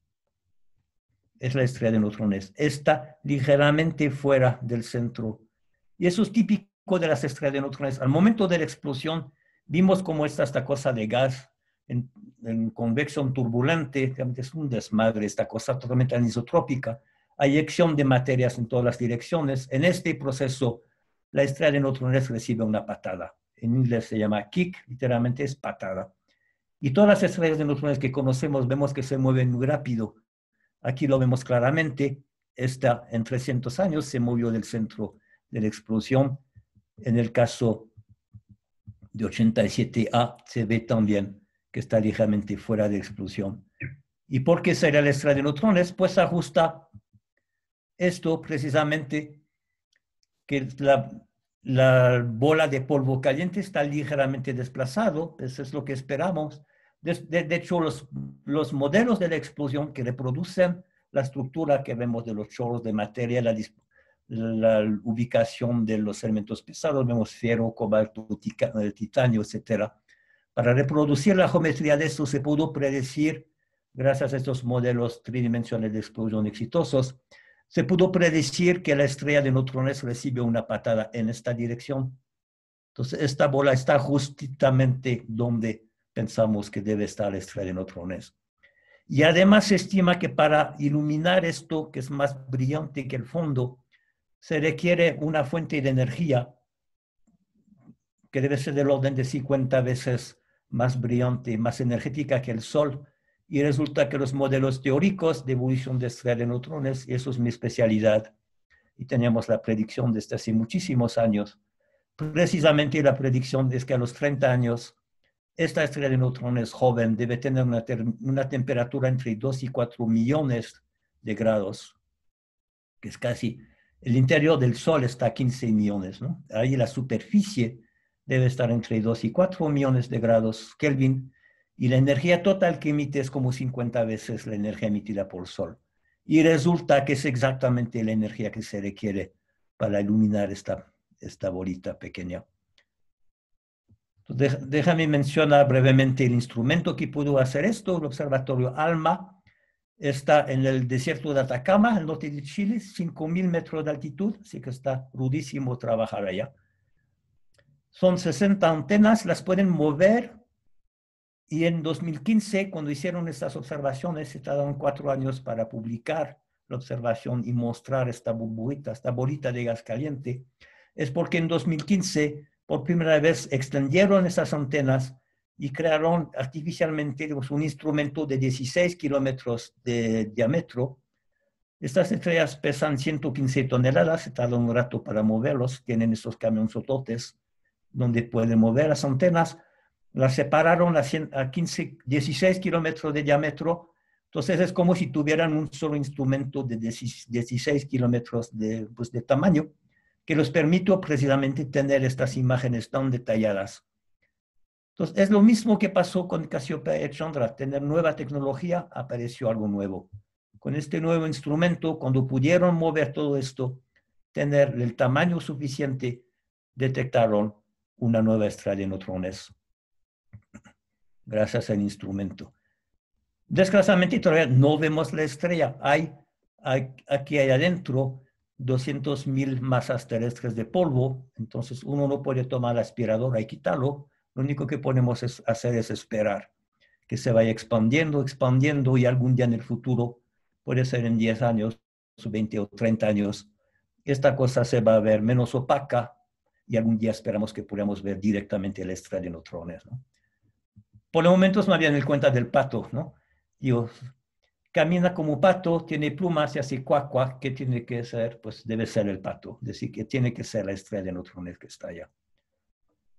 Es la estrella de neutrones. Está ligeramente fuera del centro. Y eso es típico de las estrellas de neutrones. Al momento de la explosión, vimos cómo está esta cosa de gas en, en convección turbulente. Es un desmadre esta cosa totalmente anisotrópica. Hay de materias en todas las direcciones. En este proceso, la estrella de neutrones recibe una patada en inglés se llama kick, literalmente es patada. Y todas las estrellas de neutrones que conocemos vemos que se mueven muy rápido. Aquí lo vemos claramente, esta en 300 años se movió del centro de la explosión. En el caso de 87A se ve también que está ligeramente fuera de explosión. ¿Y por qué sería la estrella de neutrones? Pues ajusta esto precisamente, que la la bola de polvo caliente está ligeramente desplazado, eso es lo que esperamos. De, hecho, los, modelos de la explosión que reproducen la estructura que vemos de los chorros de materia, la, ubicación de los elementos pesados, vemos hierro, cobalto, eh, titanio, etc. Para reproducir la geometría de esto se pudo predecir, gracias a estos modelos tridimensionales de explosión exitosos, se pudo predecir que la estrella de neutrones recibe una patada en esta dirección. Entonces, esta bola está justamente donde pensamos que debe estar la estrella de neutrones. Y además se estima que para iluminar esto, que es más brillante que el fondo, se requiere una fuente de energía que debe ser del orden de 50 veces más brillante más energética que el Sol y resulta que los modelos teóricos de evolución de estrella de neutrones, y eso es mi especialidad, y teníamos la predicción desde hace muchísimos años, precisamente la predicción es que a los 30 años esta estrella de neutrones joven debe tener una, una, temperatura entre 2 y 4 millones de grados, que es casi, el interior del Sol está a 15 millones, ¿no? Ahí la superficie debe estar entre 2 y 4 millones de grados Kelvin, y la energía total que emite es como 50 veces la energía emitida por el Sol. Y resulta que es exactamente la energía que se requiere para iluminar esta, esta bolita pequeña. déjame mencionar brevemente el instrumento que pudo hacer esto, el Observatorio ALMA. Está en el desierto de Atacama, al norte de Chile, 5.000 metros de altitud, así que está rudísimo trabajar allá. Son 60 antenas, las pueden mover y en 2015, cuando hicieron estas observaciones, se tardaron cuatro años para publicar la observación y mostrar esta burbuita, esta bolita de gas caliente, es porque en 2015, por primera vez, extendieron esas antenas y crearon artificialmente un instrumento de 16 kilómetros de diámetro. Estas estrellas pesan 115 toneladas, se tarda un rato para moverlos, tienen esos camiones sototes donde pueden mover las antenas, las separaron a, 15, 16 kilómetros de diámetro, entonces es como si tuvieran un solo instrumento de 16 kilómetros de, pues, de tamaño, que los permitió precisamente tener estas imágenes tan detalladas. Entonces es lo mismo que pasó con Cassiopeia y Chandra, tener nueva tecnología, apareció algo nuevo. Con este nuevo instrumento, cuando pudieron mover todo esto, tener el tamaño suficiente, detectaron una nueva estrella de neutrones gracias al instrumento. Desgraciadamente todavía no vemos la estrella. Hay, aquí hay adentro 200.000 masas terrestres de polvo, entonces uno no puede tomar la aspiradora y quitarlo. Lo único que podemos es hacer es esperar que se vaya expandiendo, expandiendo y algún día en el futuro, puede ser en 10 años, 20 o 30 años, esta cosa se va a ver menos opaca y algún día esperamos que podamos ver directamente la estrella de neutrones. ¿no? Por los momentos no había el cuenta del pato, ¿no? Digo, camina como pato, tiene plumas y así cuac, cuac, ¿qué tiene que ser? Pues debe ser el pato, es decir, que tiene que ser la estrella de otro que está allá.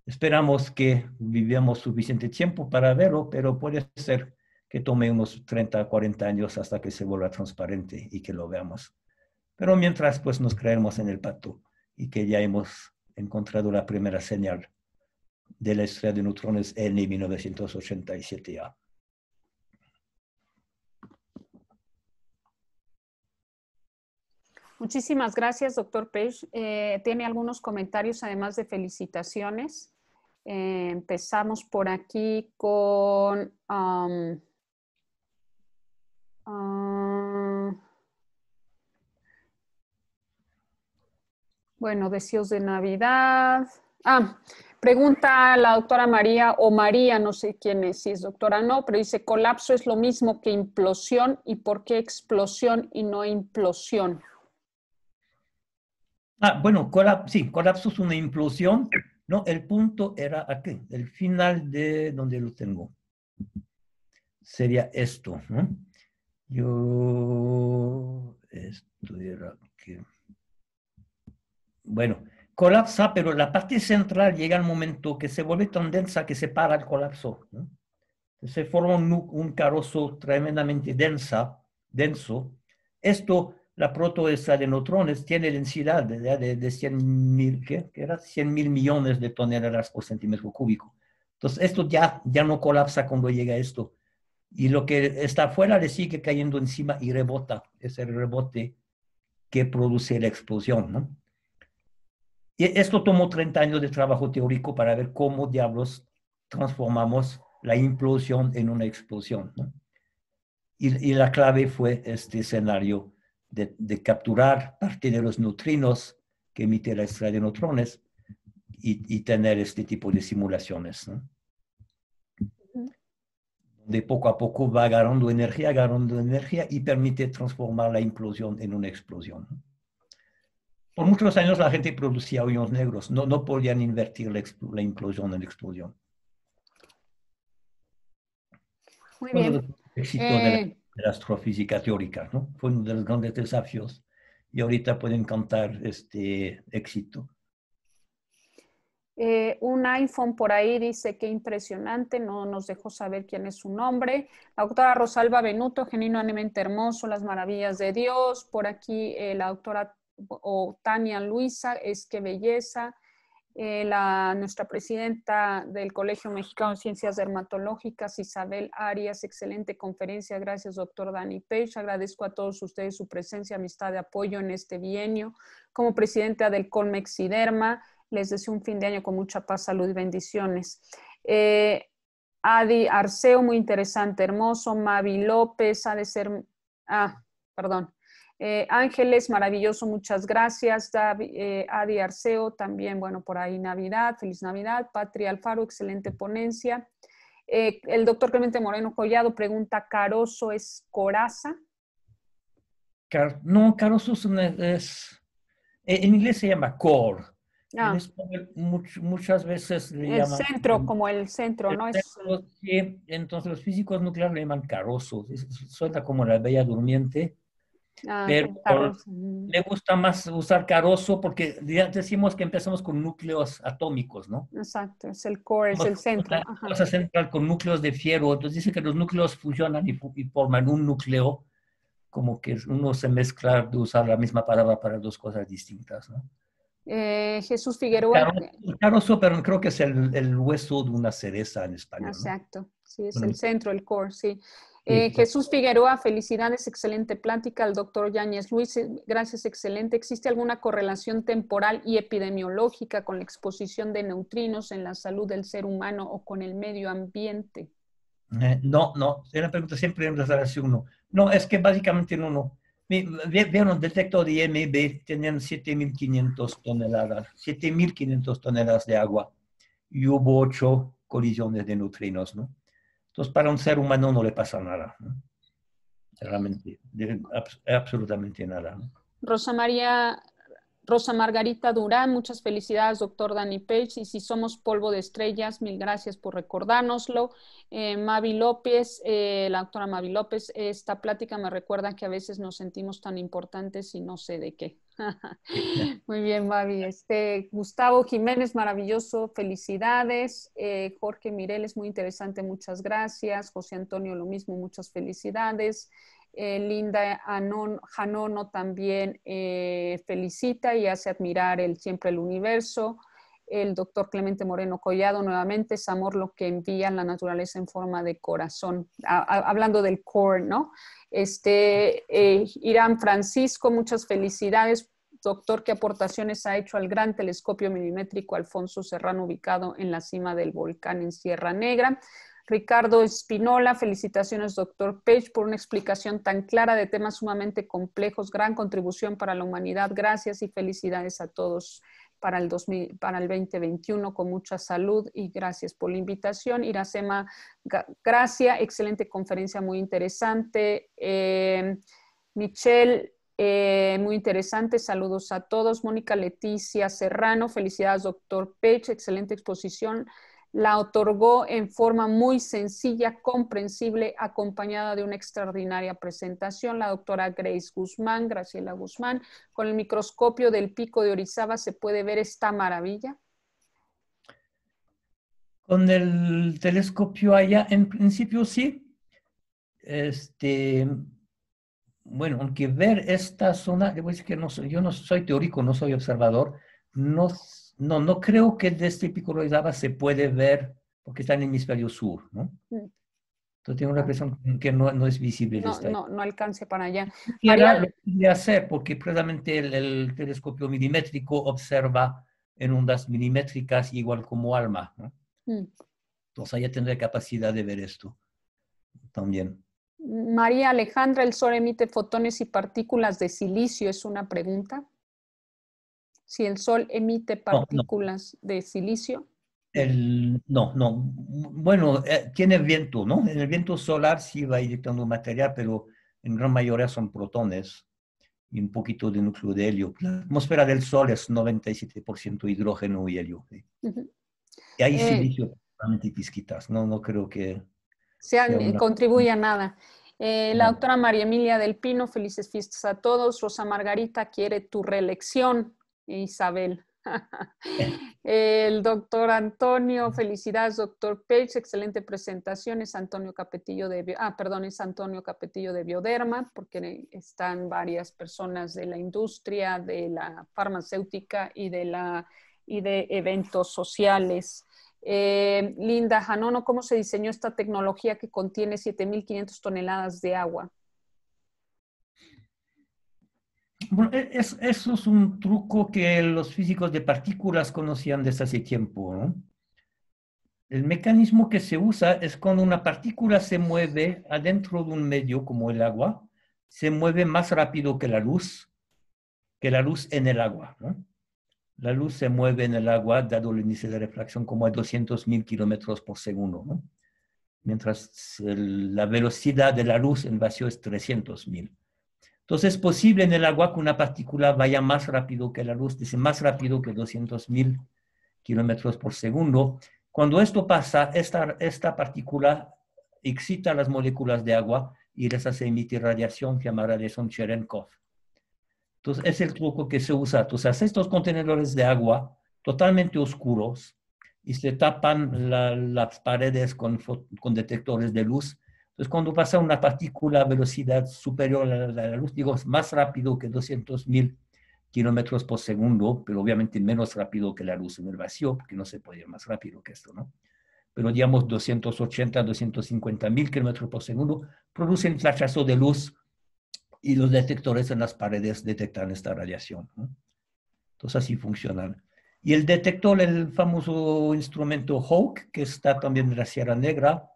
Esperamos que vivamos suficiente tiempo para verlo, pero puede ser que tome unos 30, 40 años hasta que se vuelva transparente y que lo veamos. Pero mientras, pues nos creemos en el pato y que ya hemos encontrado la primera señal de la estrella de neutrones en 1987 a Muchísimas gracias, doctor Page. Eh, tiene algunos comentarios, además de felicitaciones. Eh, empezamos por aquí con... Um, ah, bueno, deseos de Navidad. Ah, Pregunta la doctora María o María, no sé quién es, si es doctora no, pero dice, colapso es lo mismo que implosión y por qué explosión y no implosión. Ah, bueno, sí, colapso es una implosión. No, el punto era aquí, el final de donde lo tengo. Sería esto, Yo, esto era aquí. Bueno, colapsa, pero la parte central llega al momento que se vuelve tan densa que se para el colapso. Se forma un, carozo tremendamente densa, denso. Esto, la protoestrella de neutrones tiene densidad de, de, 100 mil, era? 100 mil millones de toneladas por centímetro cúbico. Entonces, esto ya, ya no colapsa cuando llega esto. Y lo que está afuera le sigue cayendo encima y rebota. Es el rebote que produce la explosión, ¿no? Y esto tomó 30 años de trabajo teórico para ver cómo diablos transformamos la implosión en una explosión. ¿no? Y, la clave fue este escenario de, capturar parte de los neutrinos que emite la estrella de neutrones y, tener este tipo de simulaciones. ¿no? de poco a poco va agarrando energía, agarrando energía y permite transformar la implosión en una explosión. Por muchos años la gente producía hoyos negros, no, no podían invertir la, la implosión en la explosión. Muy bien. éxito eh. de, la, astrofísica teórica, ¿no? Fue uno de los grandes desafíos y ahorita pueden cantar este éxito. Eh, un iPhone por ahí dice que impresionante, no nos dejó saber quién es su nombre. La doctora Rosalba Benuto, genuinamente hermoso, las maravillas de Dios. Por aquí eh, la doctora o Tania Luisa es que belleza, eh, la, nuestra presidenta del Colegio Mexicano de Ciencias Dermatológicas, Isabel Arias, excelente conferencia, gracias doctor Dani Page, agradezco a todos ustedes su presencia, amistad y apoyo en este bienio. Como presidenta del Colmexiderma, les deseo un fin de año con mucha paz, salud y bendiciones. Eh, Adi Arceo, muy interesante, hermoso. Mavi López, ha de ser, ah, perdón, eh, Ángeles, maravilloso, muchas gracias. Eh, Adi Arceo, también, bueno, por ahí Navidad, feliz Navidad. Patria Alfaro, excelente ponencia. Eh, el doctor Clemente Moreno Collado pregunta, ¿caroso es coraza? no, caroso es, en inglés se llama core. Ah. muchas veces el centro, como el centro, ¿no? es... entonces los físicos nucleares le llaman carozo, Suelta como la bella durmiente, Ah, pero le gusta más usar carozo porque decimos que empezamos con núcleos atómicos, ¿no? Exacto, es el core, es el centro. Vamos a central con núcleos de fierro, entonces dice que los núcleos fusionan y, forman un núcleo, como que uno se mezcla de usar la misma palabra para dos cosas distintas, ¿no? Eh, Jesús Figueroa. Carozo, pero creo que es el, el, hueso de una cereza en español. Exacto, sí, es el centro, el core, sí. Eh, Jesús Figueroa, felicidades, excelente plática. Al doctor Yáñez Luis, eh, gracias, excelente. ¿Existe alguna correlación temporal y epidemiológica con la exposición de neutrinos en la salud del ser humano o con el medio ambiente? Eh, no, no, es una pregunta siempre en relación uno. No, es que básicamente no, no. Vieron, un detector de IMB tenían 7.500 toneladas, 7.500 toneladas de agua y hubo ocho colisiones de neutrinos, ¿no? Entonces, para un ser humano no le pasa nada. Realmente, absolutamente nada. Rosa María, Rosa Margarita Durán, muchas felicidades, doctor Danny Page. Y si somos polvo de estrellas, mil gracias por recordárnoslo. Eh, Mavi López, eh, la doctora Mavi López, esta plática me recuerda que a veces nos sentimos tan importantes y no sé de qué. Muy bien, Babi. Este, Gustavo Jiménez, maravilloso, felicidades. Eh, Jorge Jorge Mireles, muy interesante, muchas gracias. José Antonio, lo mismo, muchas felicidades. Eh, Linda Anon, Janono también eh, felicita y hace admirar el, siempre el universo el doctor Clemente Moreno Collado nuevamente, es amor lo que envía la naturaleza en forma de corazón, hablando del core, ¿no? Este, eh, Irán Francisco, muchas felicidades, doctor, qué aportaciones ha hecho al gran telescopio milimétrico Alfonso Serrano ubicado en la cima del volcán en Sierra Negra. Ricardo Espinola, felicitaciones, doctor Page, por una explicación tan clara de temas sumamente complejos, gran contribución para la humanidad. Gracias y felicidades a todos para el, 2000, para el 2021 con mucha salud y gracias por la invitación. Iracema, gracias, excelente conferencia, muy interesante. Eh, Michelle, eh, muy interesante, saludos a todos. Mónica Leticia Serrano, felicidades, doctor Pech, excelente exposición la otorgó en forma muy sencilla, comprensible, acompañada de una extraordinaria presentación. La doctora Grace Guzmán, Graciela Guzmán, con el microscopio del pico de Orizaba se puede ver esta maravilla. Con el telescopio allá, en principio sí. Este, bueno, aunque ver esta zona, que no yo no soy teórico, no soy observador, no no, no creo que de lava se puede ver porque está en el hemisferio sur, ¿no? Mm. Entonces tengo una impresión que no, no es visible. No, no, no, alcance para allá. ahora lo puede hacer porque precisamente el, telescopio milimétrico observa en ondas milimétricas igual como ALMA. ¿no? Mm. Entonces allá tendré capacidad de ver esto también. María Alejandra, ¿el Sol emite fotones y partículas de silicio? Es una pregunta si el sol emite partículas de silicio? no, no. Bueno, eh, tiene viento, ¿no? En el viento solar sí va inyectando material, pero en gran mayoría son protones y un poquito de núcleo de helio. La atmósfera del Sol es 97% hidrógeno y helio. ¿eh? Y hay eh, silicio no, no creo que... se contribuye a nada. la doctora María Emilia del Pino, felices fiestas a todos. Rosa Margarita quiere tu reelección. Isabel. El doctor Antonio, felicidades, doctor Page, excelente presentación. Es Antonio Capetillo de, ah, perdón, es Antonio Capetillo de Bioderma, porque están varias personas de la industria, de la farmacéutica y de, la, y de eventos sociales. Eh, Linda Janono, ¿cómo se diseñó esta tecnología que contiene 7.500 toneladas de agua? Bueno, e-, es, eso es un truco que los físicos de partículas conocían desde hace tiempo. El mecanismo que se usa es cuando una partícula se mueve adentro de un medio como el agua, se mueve más rápido que la luz, que la luz en el agua. La luz se mueve en el agua, dado el índice de refracción, como a 200.000 kilómetros por segundo, mientras la velocidad de la luz en vacío es 300.000. Entonces es posible en el agua que una partícula vaya más rápido que la luz, dice más rápido que 200.000 kilómetros por segundo. Cuando esto pasa, esta, esta partícula excita las moléculas de agua y les hace emitir radiación llamada radiación Cherenkov. Entonces es el truco que se usa. Entonces estos contenedores de agua totalmente oscuros y se tapan las paredes con detectores de luz entonces, cuando pasa una partícula a velocidad superior a la, luz, digo, es más rápido que 200.000 kilómetros por segundo, pero obviamente menos rápido que la luz en el vacío, porque no se puede ir más rápido que esto, ¿no? Pero digamos 280, 250.000 kilómetros por segundo, producen fracaso de luz y los detectores en las paredes detectan esta radiación. Entonces así funcionan. Y el detector, el famoso instrumento Hawk, que está también en la Sierra Negra,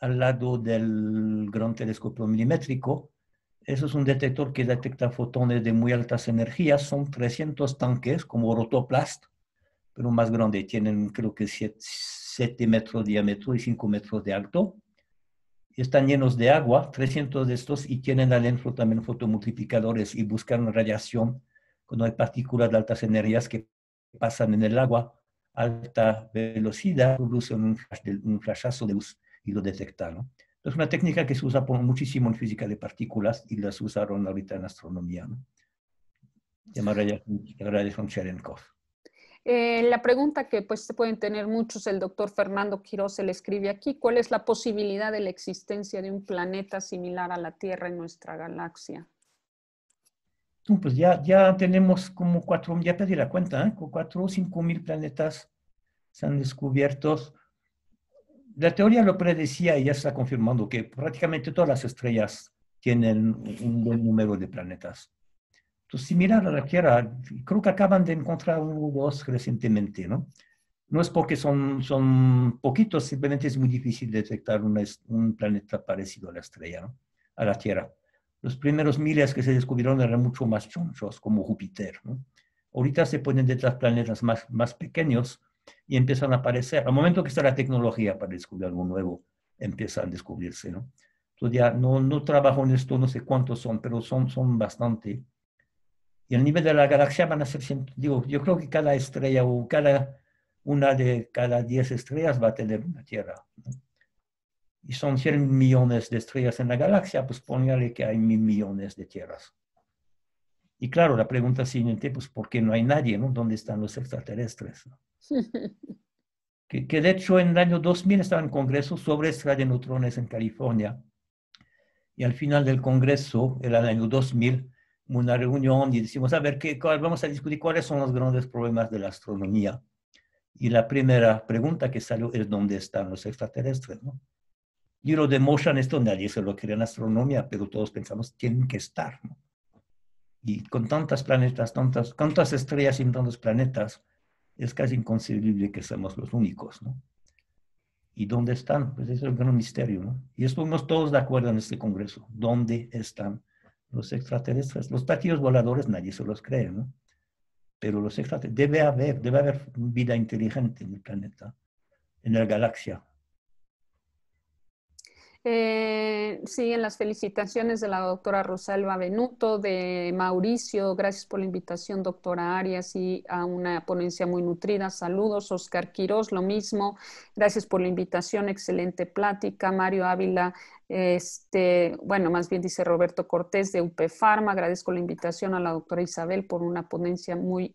al lado del gran telescopio milimétrico. Eso es un detector que detecta fotones de muy altas energías. Son 300 tanques como rotoplast, pero más grande. Tienen creo que 7, metros de diámetro y 5 metros de alto. Están llenos de agua, 300 de estos, y tienen adentro también fotomultiplicadores y buscan radiación cuando hay partículas de altas energías que pasan en el agua a alta velocidad, producen un, flash un flashazo de luz y lo detectaron. Es una técnica que se usa muchísimo en física de partículas y las usaron ahorita en astronomía. ¿no? Cherenkov. Eh, la pregunta que pues se pueden tener muchos, el doctor Fernando Quiroz se le escribe aquí, ¿cuál es la posibilidad de la existencia de un planeta similar a la Tierra en nuestra galaxia? Pues ya, ya tenemos como cuatro, ya perdí la cuenta, ¿eh? cuatro o cinco mil planetas se han descubierto la teoría lo predecía y ya está confirmando que prácticamente todas las estrellas tienen un buen número de planetas. Entonces, si miran a la Tierra, creo que acaban de encontrar un dos recientemente, ¿no? No es porque son, son poquitos, simplemente es muy difícil detectar un, un planeta parecido a la estrella, ¿no? a la Tierra. Los primeros miles que se descubrieron eran mucho más chonchos, como Júpiter. ¿no? Ahorita se pueden detectar planetas más, más pequeños, y empiezan a aparecer. Al momento que está la tecnología para descubrir algo nuevo, empiezan a descubrirse, ¿no? Entonces ya no, no trabajo en esto, no sé cuántos son, pero son, son bastante. Y el nivel de la galaxia van a ser, digo, yo creo que cada estrella o cada una de cada diez estrellas va a tener una Tierra. Y son 100 millones de estrellas en la galaxia, pues póngale que hay mil millones de tierras. Y claro, la pregunta siguiente, pues, ¿por qué no hay nadie? ¿no? ¿Dónde están los extraterrestres? que, de hecho en el año 2000 estaba en congreso sobre estrella de neutrones en California. Y al final del congreso, era el año 2000, una reunión y decimos, a ver, ¿qué, vamos a discutir cuáles son los grandes problemas de la astronomía. Y la primera pregunta que salió es dónde están los extraterrestres. ¿no? Y lo de esto nadie se lo quería en astronomía, pero todos pensamos, tienen que estar. ¿no? Y con tantas planetas, tantas, tantas estrellas y tantos planetas, es casi inconcebible que seamos los únicos, ¿no? ¿Y dónde están? Pues es un gran misterio, ¿no? Y estuvimos todos de acuerdo en este Congreso. ¿Dónde están los extraterrestres? Los platillos voladores nadie se los cree, ¿no? Pero los extraterrestres, debe haber, debe haber vida inteligente en el planeta, en la galaxia, eh, en las felicitaciones de la doctora Rosalba Benuto, de Mauricio, gracias por la invitación, doctora Arias, y a una ponencia muy nutrida. Saludos, Oscar Quirós, lo mismo, gracias por la invitación, excelente plática. Mario Ávila, este, bueno, más bien dice Roberto Cortés de UP Pharma, agradezco la invitación a la doctora Isabel por una ponencia muy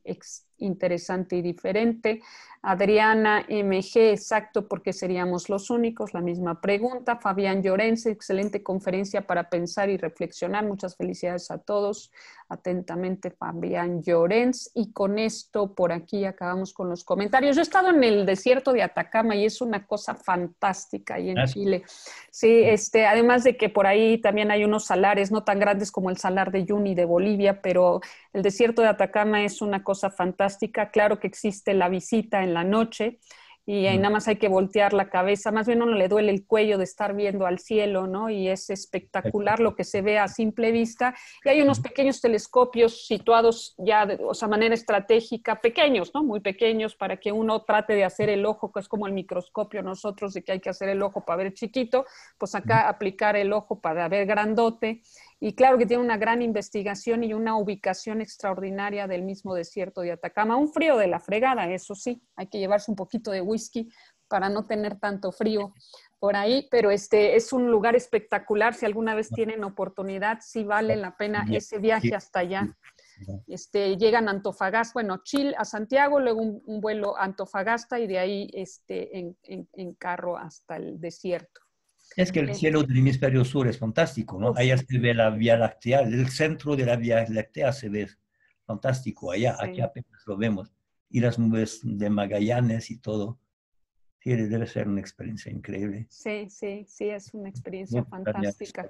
interesante y diferente. Adriana MG, exacto, porque seríamos los únicos, la misma pregunta. Fabián Llorens, excelente conferencia para pensar y reflexionar. Muchas felicidades a todos. Atentamente, Fabián Llorens. Y con esto, por aquí acabamos con los comentarios. Yo he estado en el desierto de Atacama y es una cosa fantástica ahí en Chile. Sí, este, además de que por ahí también hay unos salares, no tan grandes como el salar de Yuni de Bolivia, pero el desierto de Atacama es una cosa fantástica. Claro que existe la visita en la noche y ahí nada más hay que voltear la cabeza, más bien no le duele el cuello de estar viendo al cielo, ¿no? Y es espectacular lo que se ve a simple vista. Y hay unos pequeños telescopios situados ya de o manera estratégica, pequeños, ¿no? Muy pequeños para que uno trate de hacer el ojo, que es como el microscopio nosotros de que hay que hacer el ojo para ver chiquito, pues acá aplicar el ojo para ver grandote y claro que tiene una gran investigación y una ubicación extraordinaria del mismo desierto de Atacama. Un frío de la fregada, eso sí, hay que llevarse un poquito de whisky para no tener tanto frío por ahí, pero este es un lugar espectacular. Si alguna vez tienen oportunidad, sí vale la pena ese viaje hasta allá. Este, llegan a Antofagasta, bueno, Chile a Santiago, luego un, vuelo a Antofagasta y de ahí este, en carro hasta el desierto. Es que el cielo del hemisferio sur es fantástico, ¿no? Allá se ve la Vía Láctea, el centro de la Vía Láctea se ve fantástico, allá, aquí apenas lo vemos. Y las nubes de Magallanes y todo tiene, debe ser una experiencia increíble. Sí, sí, sí, es una experiencia fantástica.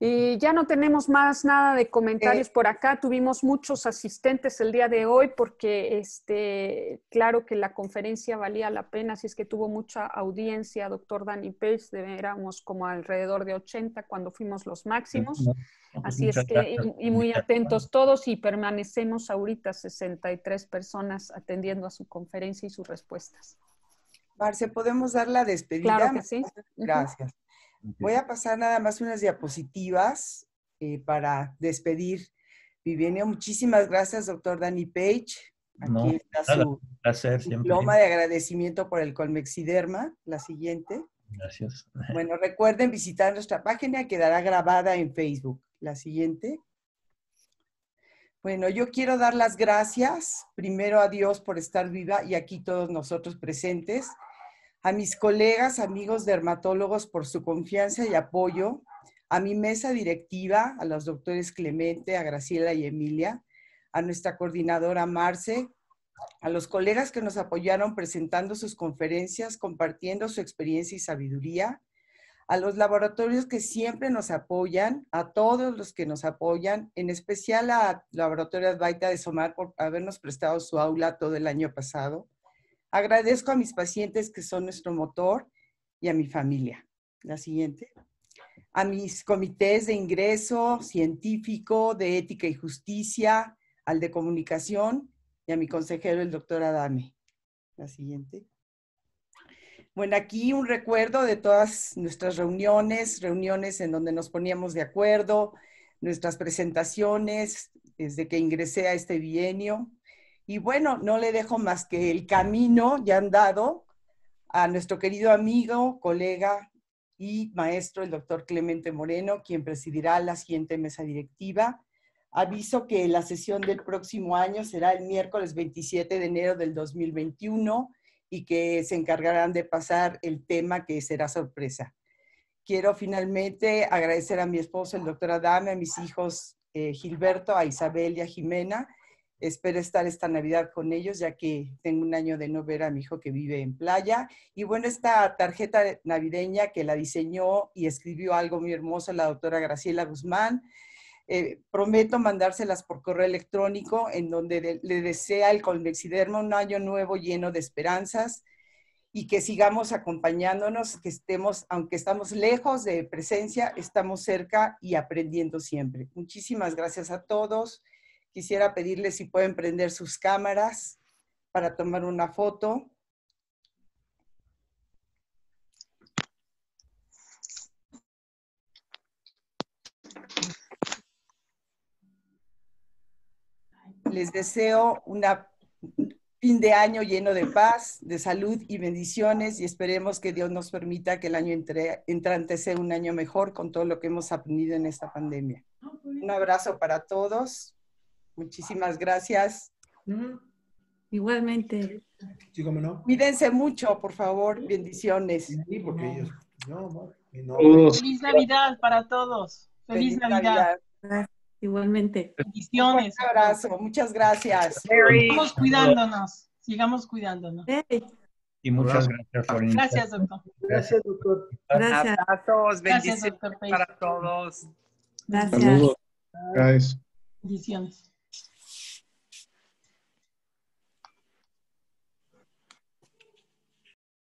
Y ya no tenemos más nada de comentarios eh, por acá. Tuvimos muchos asistentes el día de hoy porque, este, claro que la conferencia valía la pena, así es que tuvo mucha audiencia. Doctor Danny Page, éramos como alrededor de 80 cuando fuimos los máximos. Así es que, y muy atentos todos y permanecemos ahorita 63 personas atendiendo a su conferencia y sus respuestas. Marce, ¿podemos dar la despedida? Claro que sí. Gracias. Voy a pasar nada más unas diapositivas eh, para despedir Viviania. Muchísimas gracias, doctor Danny Page. Aquí está su diploma de agradecimiento por el colmexiderma, la siguiente. Gracias. Bueno, recuerden visitar nuestra página, quedará grabada en Facebook. La siguiente. Bueno, yo quiero dar las gracias primero a Dios por estar viva y aquí todos nosotros presentes a mis colegas, amigos dermatólogos por su confianza y apoyo, a mi mesa directiva, a los doctores Clemente, a Graciela y Emilia, a nuestra coordinadora Marce, a los colegas que nos apoyaron presentando sus conferencias, compartiendo su experiencia y sabiduría, a los laboratorios que siempre nos apoyan, a todos los que nos apoyan, en especial a Laboratorios Baita de Somar por habernos prestado su aula todo el año pasado, Agradezco a mis pacientes que son nuestro motor y a mi familia. La siguiente. A mis comités de ingreso científico, de ética y justicia, al de comunicación y a mi consejero, el doctor Adame. La siguiente. Bueno, aquí un recuerdo de todas nuestras reuniones, reuniones en donde nos poníamos de acuerdo, nuestras presentaciones desde que ingresé a este bienio. Y bueno, no le dejo más que el camino ya andado a nuestro querido amigo, colega y maestro, el doctor Clemente Moreno, quien presidirá la siguiente mesa directiva. Aviso que la sesión del próximo año será el miércoles 27 de enero del 2021 y que se encargarán de pasar el tema que será sorpresa. Quiero finalmente agradecer a mi esposo, el doctor Adame, a mis hijos eh, Gilberto, a Isabel y a Jimena, Espero estar esta Navidad con ellos, ya que tengo un año de no ver a mi hijo que vive en playa. Y bueno, esta tarjeta navideña que la diseñó y escribió algo muy hermoso la doctora Graciela Guzmán. Eh, prometo mandárselas por correo electrónico en donde le desea el convexiderma un año nuevo lleno de esperanzas y que sigamos acompañándonos, que estemos, aunque estamos lejos de presencia, estamos cerca y aprendiendo siempre. Muchísimas gracias a todos. Quisiera pedirles si pueden prender sus cámaras para tomar una foto. Les deseo un fin de año lleno de paz, de salud y bendiciones y esperemos que Dios nos permita que el año entrante sea un año mejor con todo lo que hemos aprendido en esta pandemia. Un abrazo para todos. Muchísimas gracias. Igualmente. Cuídense mucho, por favor. Bendiciones. Sí, porque ellos. No, Feliz Navidad para todos. Feliz, Navidad. Igualmente. Bendiciones. Un abrazo. Muchas gracias. Sigamos cuidándonos. Sigamos cuidándonos. Eh. Y muchas gracias por Gracias, doctor. Gracias, doctor. Gracias. bendiciones para todos. Gracias. Saludos. Bendiciones.